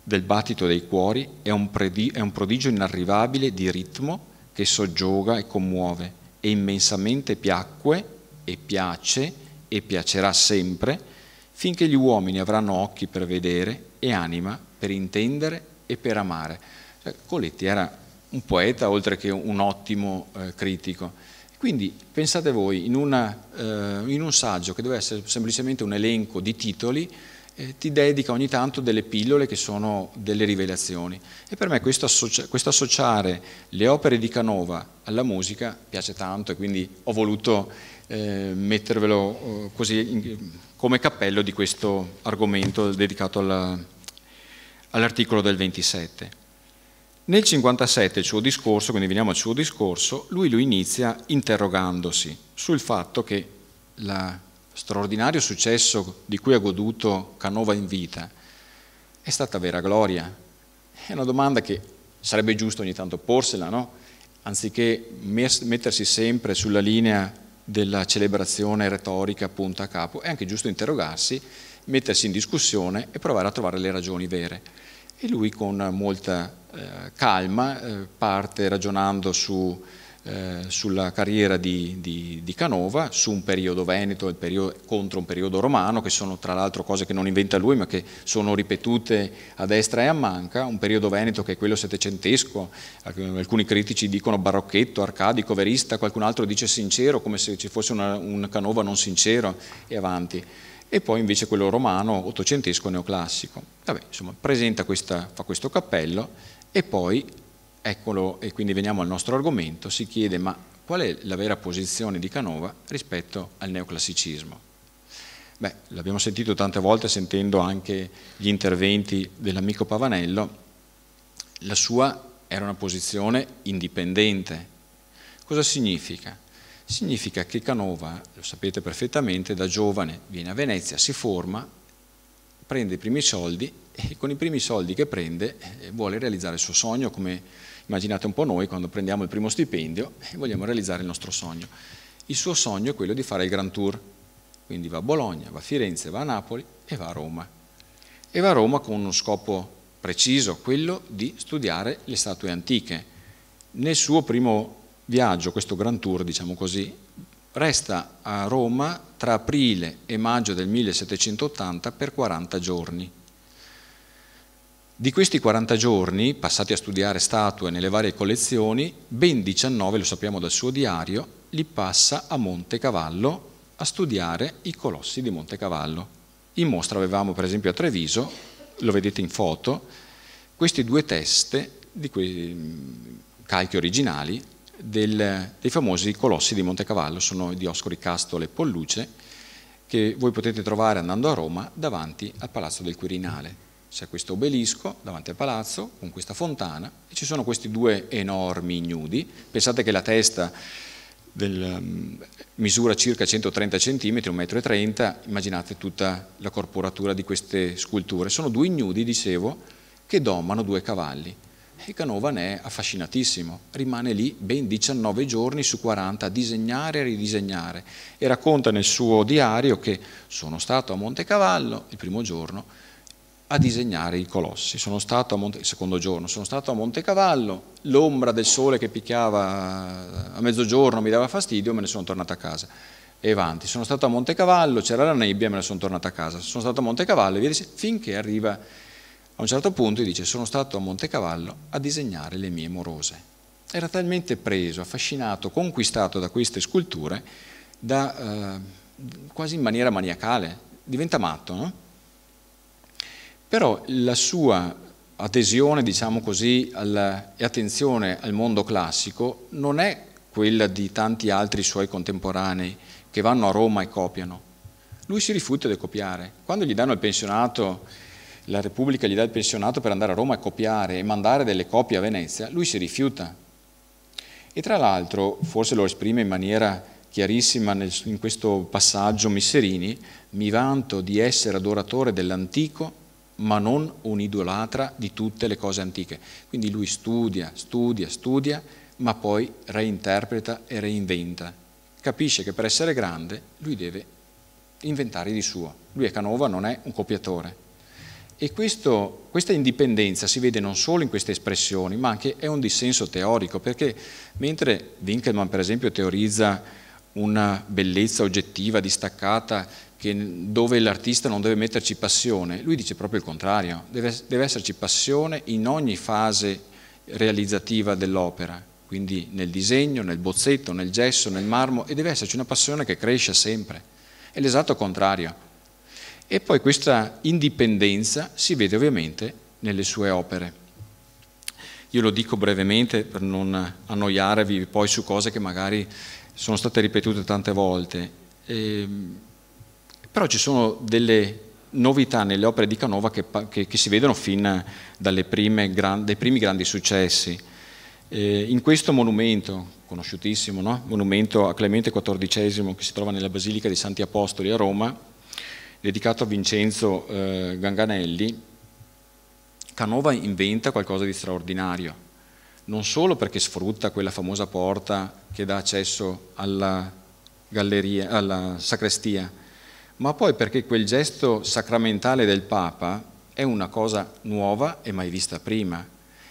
del battito dei cuori, è un, predi, è un prodigio inarrivabile di ritmo che soggioga e commuove e immensamente piacque e piace e piacerà sempre finché gli uomini avranno occhi per vedere e anima per intendere e per amare. Cioè, Coletti era un poeta oltre che un ottimo eh, critico. Quindi pensate voi, in, una, eh, in un saggio che deve essere semplicemente un elenco di titoli, eh, ti dedica ogni tanto delle pillole che sono delle rivelazioni. E per me questo, associa, questo, associare le opere di Canova alla musica piace tanto e quindi ho voluto eh, mettervelo eh, così in, come cappello di questo argomento dedicato alla, all'articolo del 27. Nel 57 il suo discorso, quindi veniamo al suo discorso, lui lo inizia interrogandosi sul fatto che lo straordinario successo di cui ha goduto Canova in vita è stata vera gloria. È una domanda che sarebbe giusto ogni tanto porsela, no? Anziché mettersi sempre sulla linea della celebrazione retorica punta a capo, è anche giusto interrogarsi, mettersi in discussione e provare a trovare le ragioni vere. E lui con molta eh, calma, eh, parte ragionando su, eh, sulla carriera di, di, di, Canova, su un periodo veneto periodo, contro un periodo romano, che sono tra l'altro cose che non inventa lui ma che sono ripetute a destra e a manca, un periodo veneto che è quello settecentesco, alcuni critici dicono barocchetto, arcadico, verista, qualcun altro dice sincero come se ci fosse una, un Canova non sincero e avanti. E poi invece quello romano, ottocentesco, neoclassico. Vabbè, insomma, presenta questa, fa questo cappello, e poi, eccolo, e quindi veniamo al nostro argomento, si chiede ma qual è la vera posizione di Canova rispetto al neoclassicismo? Beh, l'abbiamo sentito tante volte sentendo anche gli interventi dell'amico Pavanello, la sua era una posizione indipendente. Cosa significa? Significa che Canova, lo sapete perfettamente, da giovane viene a Venezia, si forma prende i primi soldi e con i primi soldi che prende eh, vuole realizzare il suo sogno, come immaginate un po' noi quando prendiamo il primo stipendio e vogliamo realizzare il nostro sogno. Il suo sogno è quello di fare il Grand Tour, quindi va a Bologna, va a Firenze, va a Napoli e va a Roma. E va a Roma con uno scopo preciso, quello di studiare le statue antiche. Nel suo primo viaggio, questo Grand Tour, diciamo così, Resta a Roma tra aprile e maggio del 1780 per 40 giorni. Di questi 40 giorni, passati a studiare statue nelle varie collezioni, ben 19, lo sappiamo dal suo diario, li passa a Montecavallo a studiare i colossi di Montecavallo. In mostra avevamo per esempio a Treviso, lo vedete in foto, queste due teste di quei calchi originali del, dei famosi colossi di Montecavallo, sono i Dioscori Castole e Polluce, che voi potete trovare andando a Roma davanti al Palazzo del Quirinale. C'è questo obelisco davanti al palazzo con questa fontana e ci sono questi due enormi ignudi. Pensate che la testa del, mm, misura circa 130 cm, 1,30 m, immaginate tutta la corporatura di queste sculture. Sono due ignudi, dicevo, che domano due cavalli e Canova ne è affascinatissimo, rimane lì ben 19 giorni su 40 a disegnare e ridisegnare e racconta nel suo diario che sono stato a Montecavallo il primo giorno a disegnare i colossi, sono stato a Monte, il secondo giorno, sono stato a Montecavallo, l'ombra del sole che picchiava a mezzogiorno mi dava fastidio, me ne sono tornato a casa e avanti. Sono stato a Montecavallo, c'era la nebbia, me ne sono tornato a casa. Sono stato a Montecavallo e via finché arriva a un certo punto dice sono stato a Montecavallo a disegnare le mie morose. Era talmente preso, affascinato, conquistato da queste sculture, da, eh, quasi in maniera maniacale, diventa matto. No? Però la sua adesione, diciamo così, alla, e attenzione al mondo classico non è quella di tanti altri suoi contemporanei che vanno a Roma e copiano. Lui si rifiuta di copiare. Quando gli danno il pensionato la Repubblica gli dà il pensionato per andare a Roma a copiare e mandare delle copie a Venezia, lui si rifiuta. E tra l'altro, forse lo esprime in maniera chiarissima nel, in questo passaggio Misserini, mi vanto di essere adoratore dell'antico, ma non un idolatra di tutte le cose antiche. Quindi lui studia, studia, studia, ma poi reinterpreta e reinventa. Capisce che per essere grande lui deve inventare di suo. Lui a Canova non è un copiatore e questo, questa indipendenza si vede non solo in queste espressioni, ma anche è un dissenso teorico, perché mentre Winkelmann per esempio teorizza una bellezza oggettiva, distaccata, che, dove l'artista non deve metterci passione, lui dice proprio il contrario, deve, deve esserci passione in ogni fase realizzativa dell'opera, quindi nel disegno, nel bozzetto, nel gesso, nel marmo, e deve esserci una passione che cresce sempre. È l'esatto contrario e poi questa indipendenza si vede ovviamente nelle sue opere. Io lo dico brevemente per non annoiarvi poi su cose che magari sono state ripetute tante volte, eh, però ci sono delle novità nelle opere di Canova che, che, che si vedono fin dai primi grandi successi. Eh, in questo monumento, conosciutissimo, no? monumento a Clemente XIV che si trova nella Basilica dei Santi Apostoli a Roma, dedicato a Vincenzo eh, Ganganelli, Canova inventa qualcosa di straordinario, non solo perché sfrutta quella famosa porta che dà accesso alla, galleria, alla sacrestia, ma poi perché quel gesto sacramentale del Papa è una cosa nuova e mai vista prima.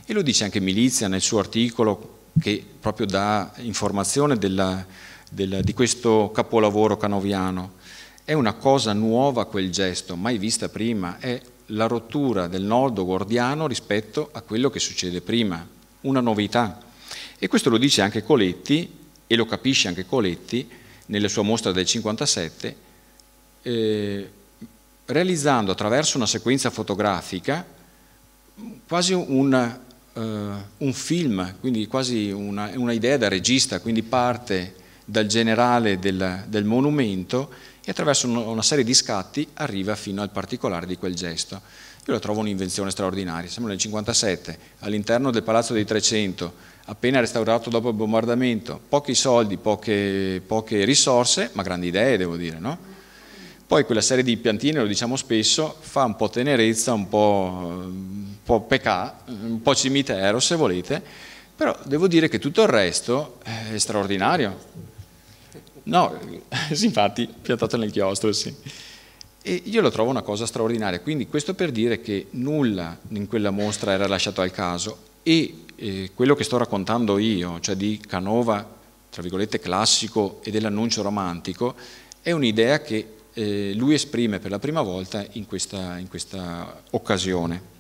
E lo dice anche Milizia nel suo articolo che proprio dà informazione della, della, di questo capolavoro canoviano. È una cosa nuova quel gesto, mai vista prima, è la rottura del nodo gordiano rispetto a quello che succede prima, una novità. E questo lo dice anche Coletti, e lo capisce anche Coletti, nella sua mostra del 57, eh, realizzando attraverso una sequenza fotografica quasi una, uh, eh, un film, quindi quasi una, una, idea da regista, quindi parte dal generale del, del monumento e attraverso una serie di scatti arriva fino al particolare di quel gesto. Io la trovo un'invenzione straordinaria, siamo nel 1957, all'interno del Palazzo dei 300, appena restaurato dopo il bombardamento, pochi soldi, poche, poche risorse, ma grandi idee devo dire, no? Poi quella serie di piantine, lo diciamo spesso, fa un po' tenerezza, un po', un po pecà, un po' cimitero se volete, però devo dire che tutto il resto è straordinario. No, sì, infatti, piantato nel chiostro, sì. E io lo trovo una cosa straordinaria, quindi questo per dire che nulla in quella mostra era lasciato al caso e eh, quello che sto raccontando io, cioè di Canova, tra virgolette, classico e dell'annuncio romantico, è un'idea che eh, lui esprime per la prima volta in questa, in questa occasione.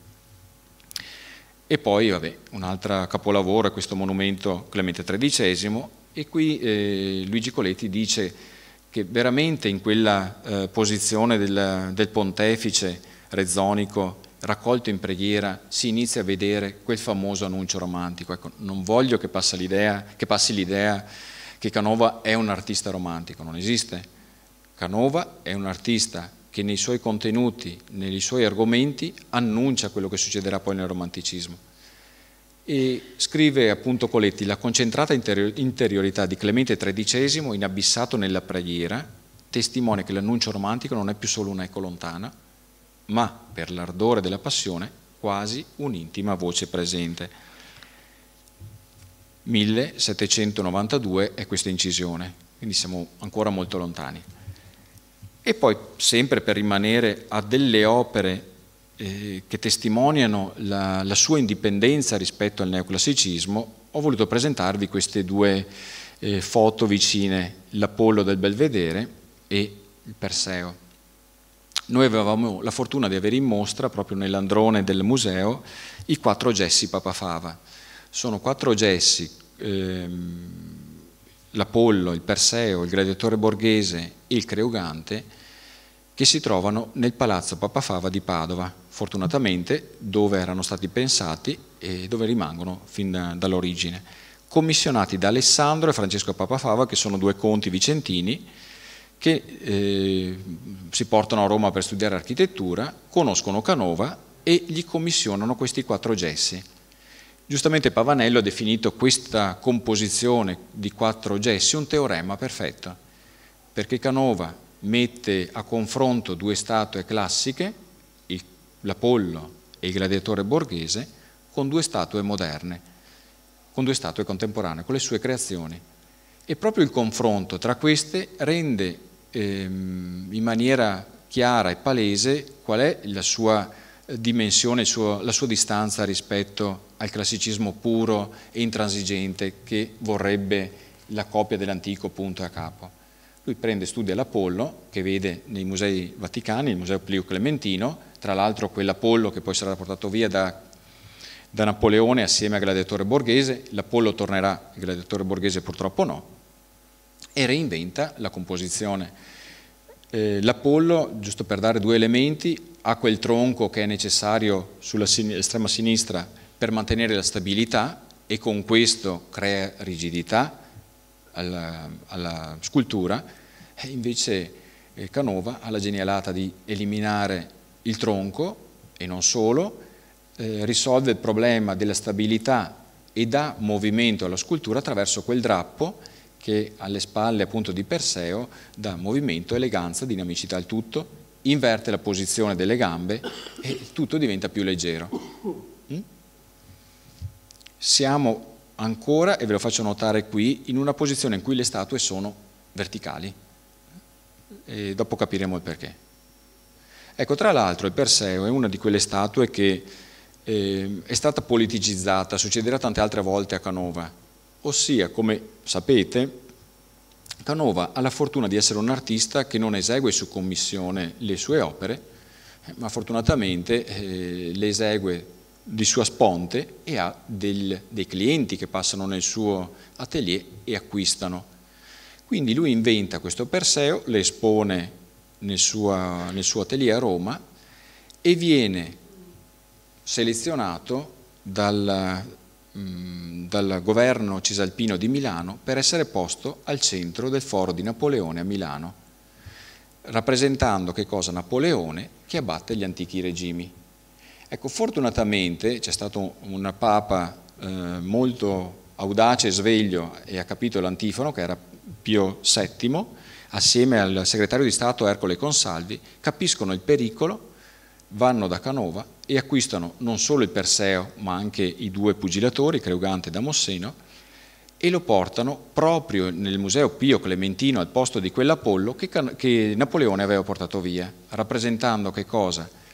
E poi, vabbè, un altro capolavoro è questo monumento Clemente XIII, e qui eh, Luigi Coletti dice che veramente in quella eh, posizione del, del pontefice rezzonico raccolto in preghiera si inizia a vedere quel famoso annuncio romantico. Ecco, non voglio che, passi l'idea che Canova è un artista romantico, non esiste. Canova è un artista che nei suoi contenuti, nei suoi argomenti annuncia quello che succederà poi nel romanticismo e scrive appunto Coletti la concentrata interiorità di Clemente XIII inabissato nella preghiera testimonia che l'annuncio romantico non è più solo un'eco lontana ma per l'ardore della passione quasi un'intima voce presente 1792 è questa incisione quindi siamo ancora molto lontani e poi sempre per rimanere a delle opere eh, che testimoniano la, la, sua indipendenza rispetto al neoclassicismo, ho voluto presentarvi queste due eh, foto vicine, l'Apollo del Belvedere e il Perseo. Noi avevamo la fortuna di avere in mostra, proprio nell'androne del museo, i quattro gessi Papa Fava. Sono quattro gessi, ehm, l'Apollo, il Perseo, il Gladiatore Borghese e il Creugante, che si trovano nel Palazzo Papafava di Padova, fortunatamente dove erano stati pensati e dove rimangono fin dall'origine, commissionati da Alessandro e Francesco Papafava, che sono due conti vicentini che eh, si portano a Roma per studiare architettura, conoscono Canova e gli commissionano questi quattro gessi. Giustamente Pavanello ha definito questa composizione di quattro gessi un teorema perfetto, perché Canova mette a confronto due statue classiche, l'Apollo e il gladiatore borghese, con due statue moderne, con due statue contemporanee, con le sue creazioni. E proprio il confronto tra queste rende ehm, in maniera chiara e palese qual è la sua eh, dimensione, la sua distanza rispetto al classicismo puro e intransigente che vorrebbe la copia dell'antico punto e a capo. Lui prende, studia l'Apollo, che vede nei musei vaticani, il museo Plio Clementino, tra l'altro quell'Apollo che poi sarà portato via da, da Napoleone assieme al gladiatore borghese, l'Apollo tornerà, il gladiatore borghese purtroppo no, e reinventa la composizione. Eh, L'Apollo, giusto per dare due elementi, ha quel tronco che è necessario sulla estrema sinistra per mantenere la stabilità e con questo crea rigidità, alla, alla scultura, e invece eh, Canova ha la genialata di eliminare il tronco e non solo, eh, risolve il problema della stabilità e dà movimento alla scultura attraverso quel drappo che alle spalle appunto di Perseo dà movimento, eleganza, dinamicità al tutto, inverte la posizione delle gambe e tutto diventa più leggero. Mm? Siamo ancora, e ve lo faccio notare qui, in una posizione in cui le statue sono verticali. E dopo capiremo il perché. Ecco, tra l'altro il Perseo è una di quelle statue che eh, è stata politicizzata, succederà tante altre volte a Canova, ossia, come sapete, Canova ha la fortuna di essere un artista che non esegue su commissione le sue opere, eh, ma fortunatamente eh, le esegue di sua sponte e ha del, dei clienti che passano nel suo atelier e acquistano. Quindi lui inventa questo Perseo, le espone nel suo, nel suo atelier a Roma e viene selezionato dal, mh, mm, dal governo cisalpino di Milano per essere posto al centro del foro di Napoleone a Milano, rappresentando che cosa? Napoleone che abbatte gli antichi regimi. Ecco, fortunatamente c'è stato un Papa eh, molto audace, sveglio e ha capito l'antifono, che era Pio VII, assieme al segretario di Stato Ercole Consalvi, capiscono il pericolo, vanno da Canova e acquistano non solo il Perseo, ma anche i due pugilatori, Creugante e Damosseno, e lo portano proprio nel museo Pio Clementino al posto di quell'Apollo che, che Napoleone aveva portato via, rappresentando che cosa?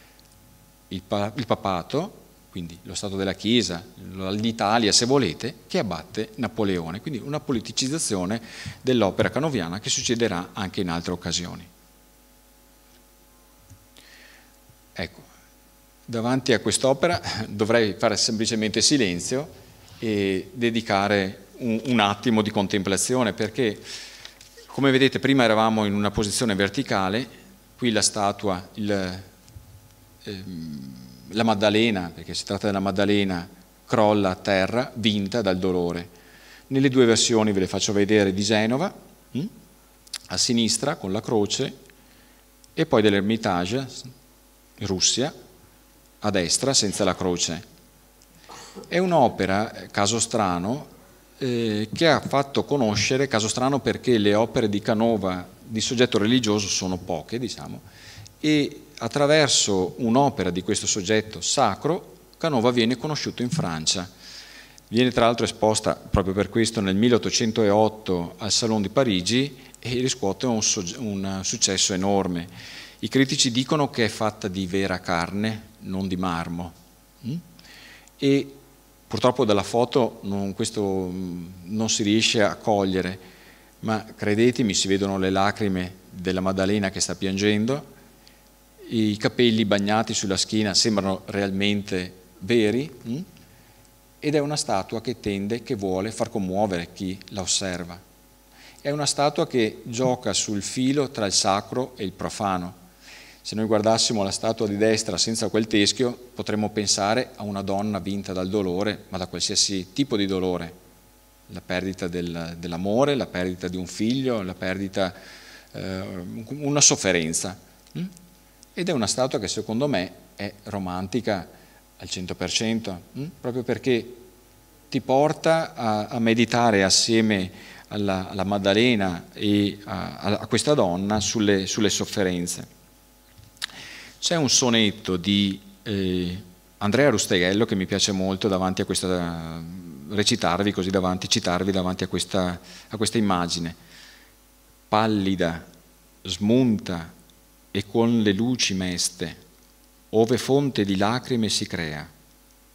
il, pa- il papato, quindi lo Stato della Chiesa, l'Italia se volete, che abbatte Napoleone, quindi una politicizzazione dell'opera canoviana che succederà anche in altre occasioni. Ecco, davanti a quest'opera dovrei fare semplicemente silenzio e dedicare un, un, attimo di contemplazione perché come vedete prima eravamo in una posizione verticale, qui la statua, il, ehm, la Maddalena, perché si tratta della Maddalena, crolla a terra, vinta dal dolore. Nelle due versioni ve le faccio vedere di Genova, hm? a sinistra con la croce, e poi dell'Ermitage, Russia, a destra senza la croce. È un'opera, caso strano, eh, che ha fatto conoscere, caso strano perché le opere di Canova di soggetto religioso sono poche, diciamo, e attraverso un'opera di questo soggetto sacro, Canova viene conosciuto in Francia. Viene tra l'altro esposta proprio per questo nel 1808 al Salon di Parigi e riscuote un, un successo enorme. I critici dicono che è fatta di vera carne, non di marmo. Mm? E purtroppo dalla foto non, questo mm, non si riesce a cogliere, ma credetemi si vedono le lacrime della Maddalena che sta piangendo, i capelli bagnati sulla schiena sembrano realmente veri mh? Mm? ed è una statua che tende, che vuole far commuovere chi la osserva. È una statua che gioca sul filo tra il sacro e il profano. Se noi guardassimo la statua di destra senza quel teschio, potremmo pensare a una donna vinta dal dolore, ma da qualsiasi tipo di dolore, la perdita del, dell'amore, la perdita di un figlio, la perdita, eh, una sofferenza. Mh? Mm? ed è una statua che secondo me è romantica al 100%, mh? Hm? proprio perché ti porta a, a meditare assieme alla, alla Maddalena e a, a questa donna sulle, sulle, sofferenze. C'è un sonetto di eh, Andrea Rusteghello che mi piace molto davanti a questa, recitarvi così davanti, citarvi davanti a questa, a questa immagine. Pallida, smunta, e con le luci meste, ove fonte di lacrime si crea,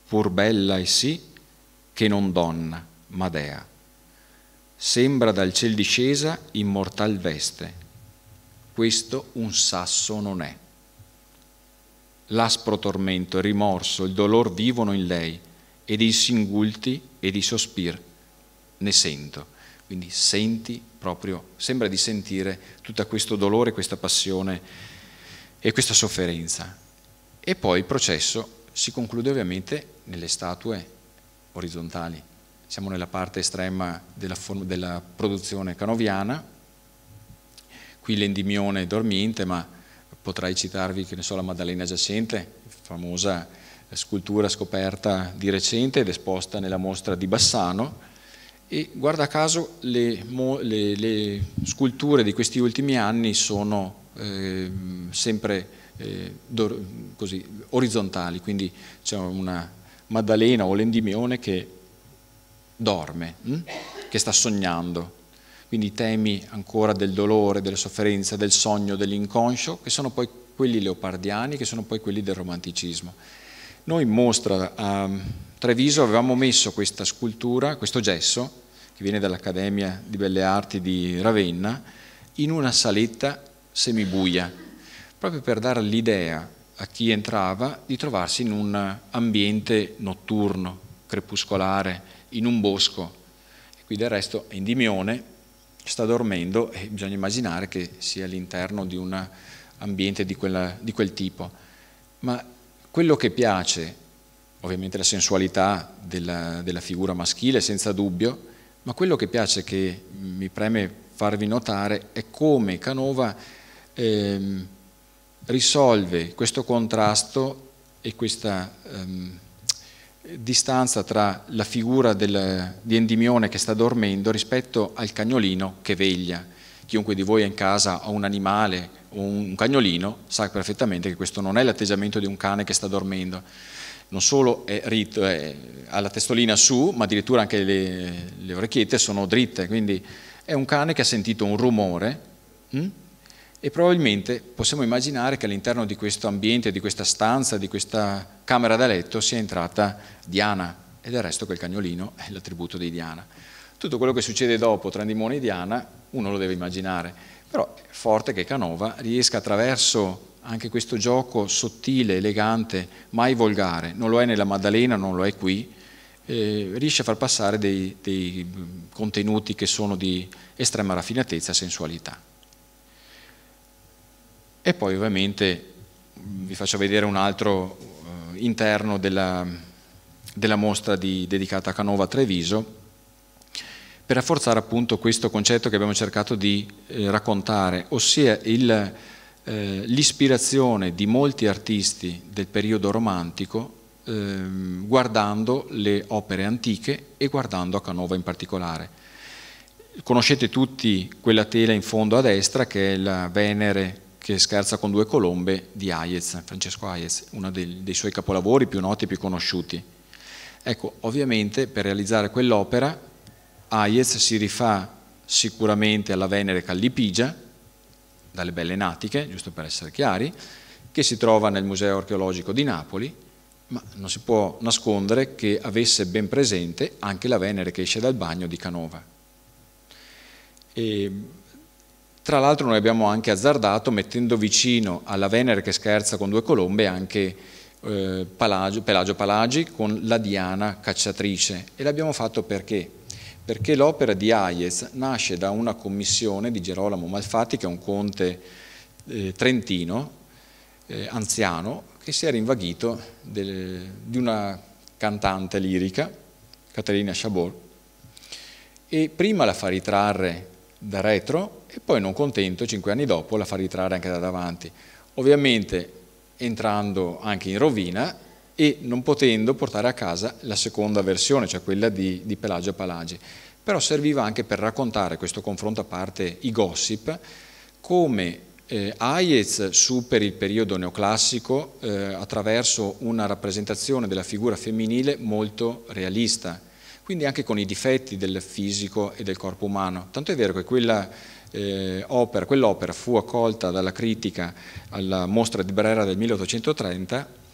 pur bella e sì, che non donna, ma dea. Sembra dal ciel discesa immortal veste, questo un sasso non è. L'aspro tormento, il rimorso, il dolor vivono in lei, e dei singulti e di sospir ne sento. Quindi senti proprio, sembra di sentire tutto questo dolore, questa passione e questa sofferenza. E poi il processo si conclude ovviamente nelle statue orizzontali. Siamo nella parte estrema della, form- della produzione canoviana, qui l'endimione dormiente, ma potrei citarvi, che ne so, la Maddalena giacente, famosa scultura scoperta di recente ed esposta nella mostra di Bassano, e guarda caso le, le, le sculture di questi ultimi anni sono eh, sempre eh, così, orizzontali, quindi c'è una Maddalena o l'Endimione che dorme, hm? che sta sognando. Quindi temi ancora del dolore, della sofferenza, del sogno, dell'inconscio, che sono poi quelli leopardiani, che sono poi quelli del romanticismo. Noi mostra a ehm, Treviso avevamo messo questa scultura, questo gesso, che viene dall'Accademia di Belle Arti di Ravenna, in una saletta semibuia, proprio per dare l'idea a chi entrava di trovarsi in un ambiente notturno, crepuscolare, in un bosco. E qui del resto Endimione sta dormendo e bisogna immaginare che sia all'interno di un ambiente di, quella, di quel tipo. Ma quello che piace ovviamente la sensualità della, della, figura maschile senza dubbio, ma quello che piace, che mi preme farvi notare, è come Canova ehm, risolve questo contrasto e questa ehm, distanza tra la figura del, di Endimione che sta dormendo rispetto al cagnolino che veglia. Chiunque di voi è in casa ha un animale o un cagnolino sa perfettamente che questo non è l'atteggiamento di un cane che sta dormendo non solo è ritto, è, ha la testolina su, ma addirittura anche le, le, orecchiette sono dritte, quindi è un cane che ha sentito un rumore hm? e probabilmente possiamo immaginare che all'interno di questo ambiente, di questa stanza, di questa camera da letto sia entrata Diana e del resto quel cagnolino è l'attributo di Diana. Tutto quello che succede dopo tra Nimone e Diana uno lo deve immaginare, però è forte che Canova riesca attraverso anche questo gioco sottile, elegante, mai volgare, non lo è nella Maddalena, non lo è qui, eh, riesce a far passare dei, dei, contenuti che sono di estrema raffinatezza e sensualità. E poi ovviamente vi faccio vedere un altro eh, interno della, della mostra di, dedicata a Canova Treviso, per rafforzare appunto questo concetto che abbiamo cercato di eh, raccontare, ossia il eh, l'ispirazione di molti artisti del periodo romantico ehm, guardando le opere antiche e guardando a Canova in particolare. Conoscete tutti quella tela in fondo a destra che è la Venere che scherza con due colombe di Hayez, Francesco Hayez, uno dei, dei suoi capolavori più noti e più conosciuti. Ecco, ovviamente per realizzare quell'opera Hayez si rifà sicuramente alla Venere Callipigia, dalle Belle Natiche, giusto per essere chiari, che si trova nel Museo archeologico di Napoli, ma non si può nascondere che avesse ben presente anche la Venere che esce dal bagno di Canova. E, tra l'altro noi abbiamo anche azzardato mettendo vicino alla Venere che scherza con due colombe anche eh, Pelagio Palagi con la Diana cacciatrice e l'abbiamo fatto perché? perché l'opera di Hayez nasce da una commissione di Gerolamo Malfatti, che è un conte eh, trentino, eh, anziano, che si era invaghito del, di una cantante lirica, Caterina Chabot, e prima la fa ritrarre da retro e poi, non contento, cinque anni dopo la fa ritrarre anche da davanti. Ovviamente entrando anche in rovina e non potendo portare a casa la seconda versione, cioè quella di, di Pelagio Palagi. Però serviva anche per raccontare questo confronto a parte i gossip, come eh, Hayez superi il periodo neoclassico eh, attraverso una rappresentazione della figura femminile molto realista, quindi anche con i difetti del fisico e del corpo umano. Tanto è vero che quella, eh, opera, quell'opera fu accolta dalla critica alla mostra di Brera del 1830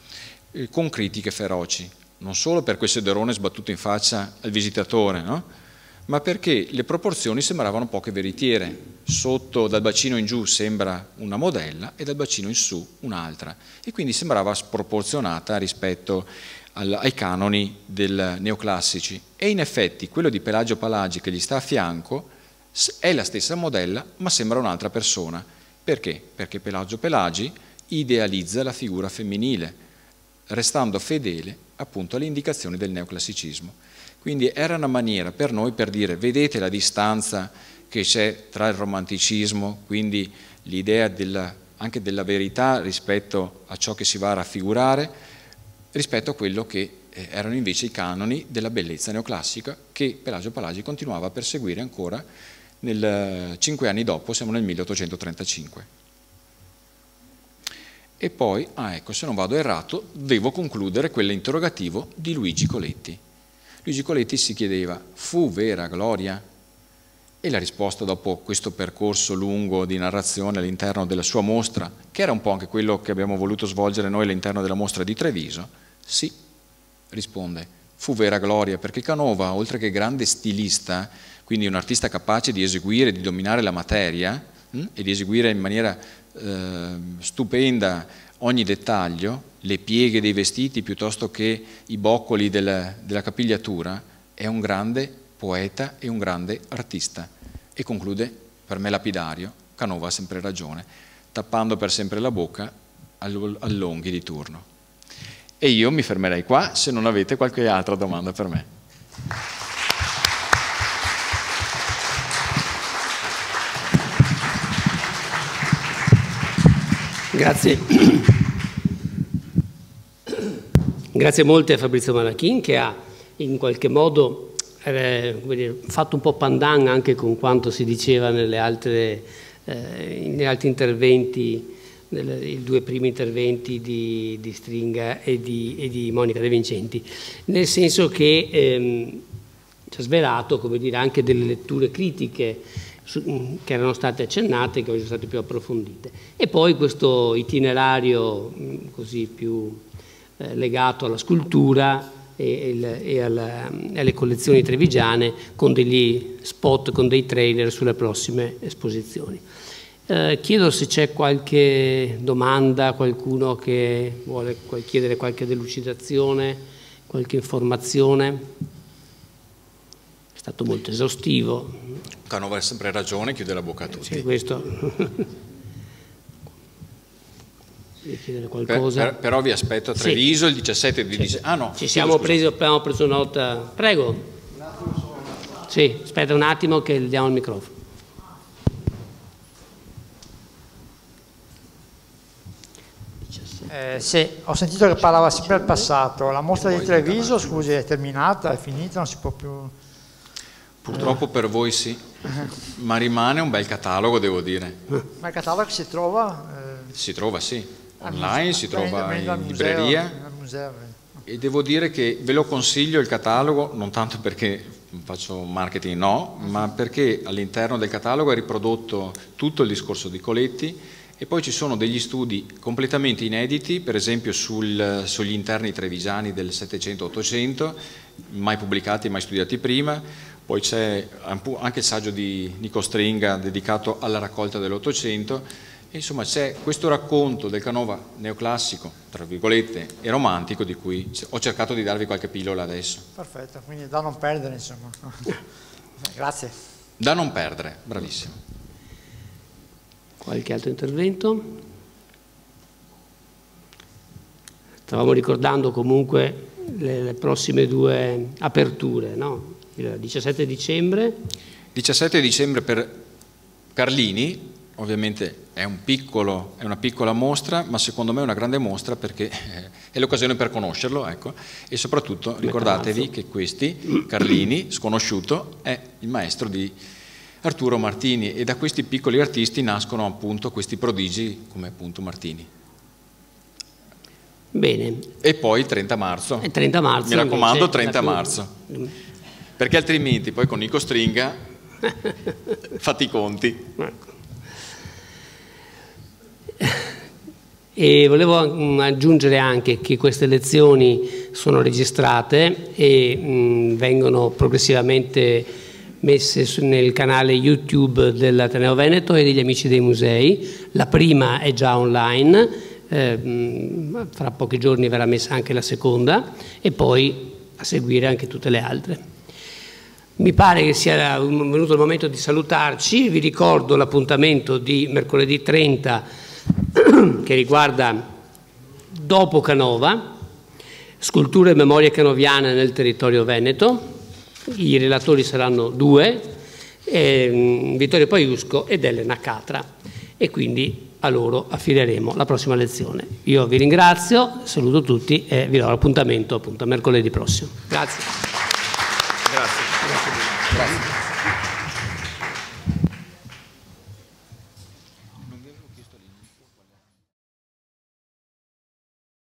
eh, con critiche feroci, non solo per quel sederone sbattuto in faccia al visitatore, no? ma perché le proporzioni sembravano poche veritiere. Sotto dal bacino in giù sembra una modella e dal bacino in su un'altra e quindi sembrava sproporzionata rispetto al, ai canoni del neoclassici. E in effetti quello di Pelagio Palagi che gli sta a fianco è la stessa modella ma sembra un'altra persona. Perché? Perché Pelagio Pelagi idealizza la figura femminile, restando fedele appunto alle indicazioni del neoclassicismo. Quindi era una maniera per noi per dire vedete la distanza che c'è tra il romanticismo, quindi l'idea anche della verità rispetto a ciò che si va a raffigurare, rispetto a quello che eh, erano invece i canoni della bellezza neoclassica che Pelagio Palagi continuava a perseguire ancora nel, eh, cinque anni dopo, siamo nel 1835 e poi, ah ecco, se non vado errato, devo concludere quell'interrogativo di Luigi Coletti. Luigi Coletti si chiedeva, fu vera gloria? E la risposta dopo questo percorso lungo di narrazione all'interno della sua mostra, che era un po' anche quello che abbiamo voluto svolgere noi all'interno della mostra di Treviso, sì, risponde, fu vera gloria perché Canova, oltre che grande stilista, quindi un artista capace di eseguire, di dominare la materia mh, hm, e di eseguire in maniera eh, stupenda ogni dettaglio, le pieghe dei vestiti piuttosto che i boccoli della, della capigliatura, è un grande poeta e un grande artista. E conclude, per me lapidario, Canova ha sempre ragione, tappando per sempre la bocca all'onghi di turno. E io mi fermerei qua se non avete qualche altra domanda per me. Grazie. Grazie molto a Fabrizio Malachin che ha in qualche modo eh, fatto un po' pandan anche con quanto si diceva altre, eh, negli altri interventi, i due primi interventi di, di Stringa e di, e di, Monica De Vincenti, nel senso che ehm, ci ha svelato dire, anche delle letture critiche Mm, che erano state accennate che oggi sono state più approfondite. E poi questo itinerario mm, così più eh, legato alla scultura e, mm, alle collezioni trevigiane con degli spot, con dei trailer sulle prossime esposizioni. Eh, chiedo se c'è qualche domanda, qualcuno che vuole chiedere qualche delucidazione, qualche informazione. È stato molto esaustivo. Canova ha sempre ragione, chiude la bocca a tutti. Sì, questo. Qualcosa. Per, però vi aspetto a Treviso sì. il 17 di dicembre. Ah, no, Ci siamo presi, abbiamo preso nota. Prego. Sì, aspetta un attimo che gli diamo il microfono. Eh, sì, ho sentito che parlava sempre del passato. La mostra di Treviso, scusi, è terminata, è finita, non si può più Purtroppo per voi sì, ma rimane un bel catalogo, devo dire. Ma il catalogo si trova? Eh, si trova, sì. Online, si trova in museo, libreria. Eh. E devo dire che ve lo consiglio il catalogo, non tanto perché faccio marketing, no, ma mhm. perché all'interno del catalogo è riprodotto tutto il discorso di Coletti e poi ci sono degli studi completamente inediti, per esempio sul, sugli interni trevigiani del 700-800, mai pubblicati, mai studiati prima, poi c'è anche il saggio di Nico Stringa dedicato alla raccolta dell'Ottocento. Insomma c'è questo racconto del Canova neoclassico, tra virgolette, e romantico di cui ho cercato di darvi qualche pillola adesso. Perfetto, quindi da non perdere insomma. Grazie. Da non perdere, bravissimo. Qualche altro intervento? Stavamo ricordando comunque le, prossime due aperture, no? il 17 dicembre. 17 dicembre per Carlini, ovviamente è, un piccolo, è, una piccola mostra, ma secondo me è una grande mostra perché eh, è l'occasione per conoscerlo, ecco. e soprattutto ricordatevi che questi, Carlini, sconosciuto, è il maestro di Arturo Martini e da questi piccoli artisti nascono appunto questi prodigi come appunto Martini. Bene. E poi 30 marzo. E eh, 30 marzo Mi raccomando, invece, 30 marzo perché altrimenti poi con Nico Stringa fatti i conti. E volevo mm, aggiungere anche che queste lezioni sono registrate e mh, mm, vengono progressivamente messe nel canale YouTube dell'Ateneo Veneto e degli Amici dei Musei. La prima è già online, eh, mm, fra pochi giorni verrà messa anche la seconda e poi a seguire anche tutte le altre. Mi pare che sia venuto il momento di salutarci, vi ricordo l'appuntamento di mercoledì 30 che riguarda dopo Canova, scultura e memorie canoviane nel territorio veneto, i relatori saranno due, eh, Vittorio Paiusco ed Elena Catra e quindi a loro affideremo la prossima lezione. Io vi ringrazio, saluto tutti e vi do l'appuntamento appunto mercoledì prossimo. Grazie. Grazie.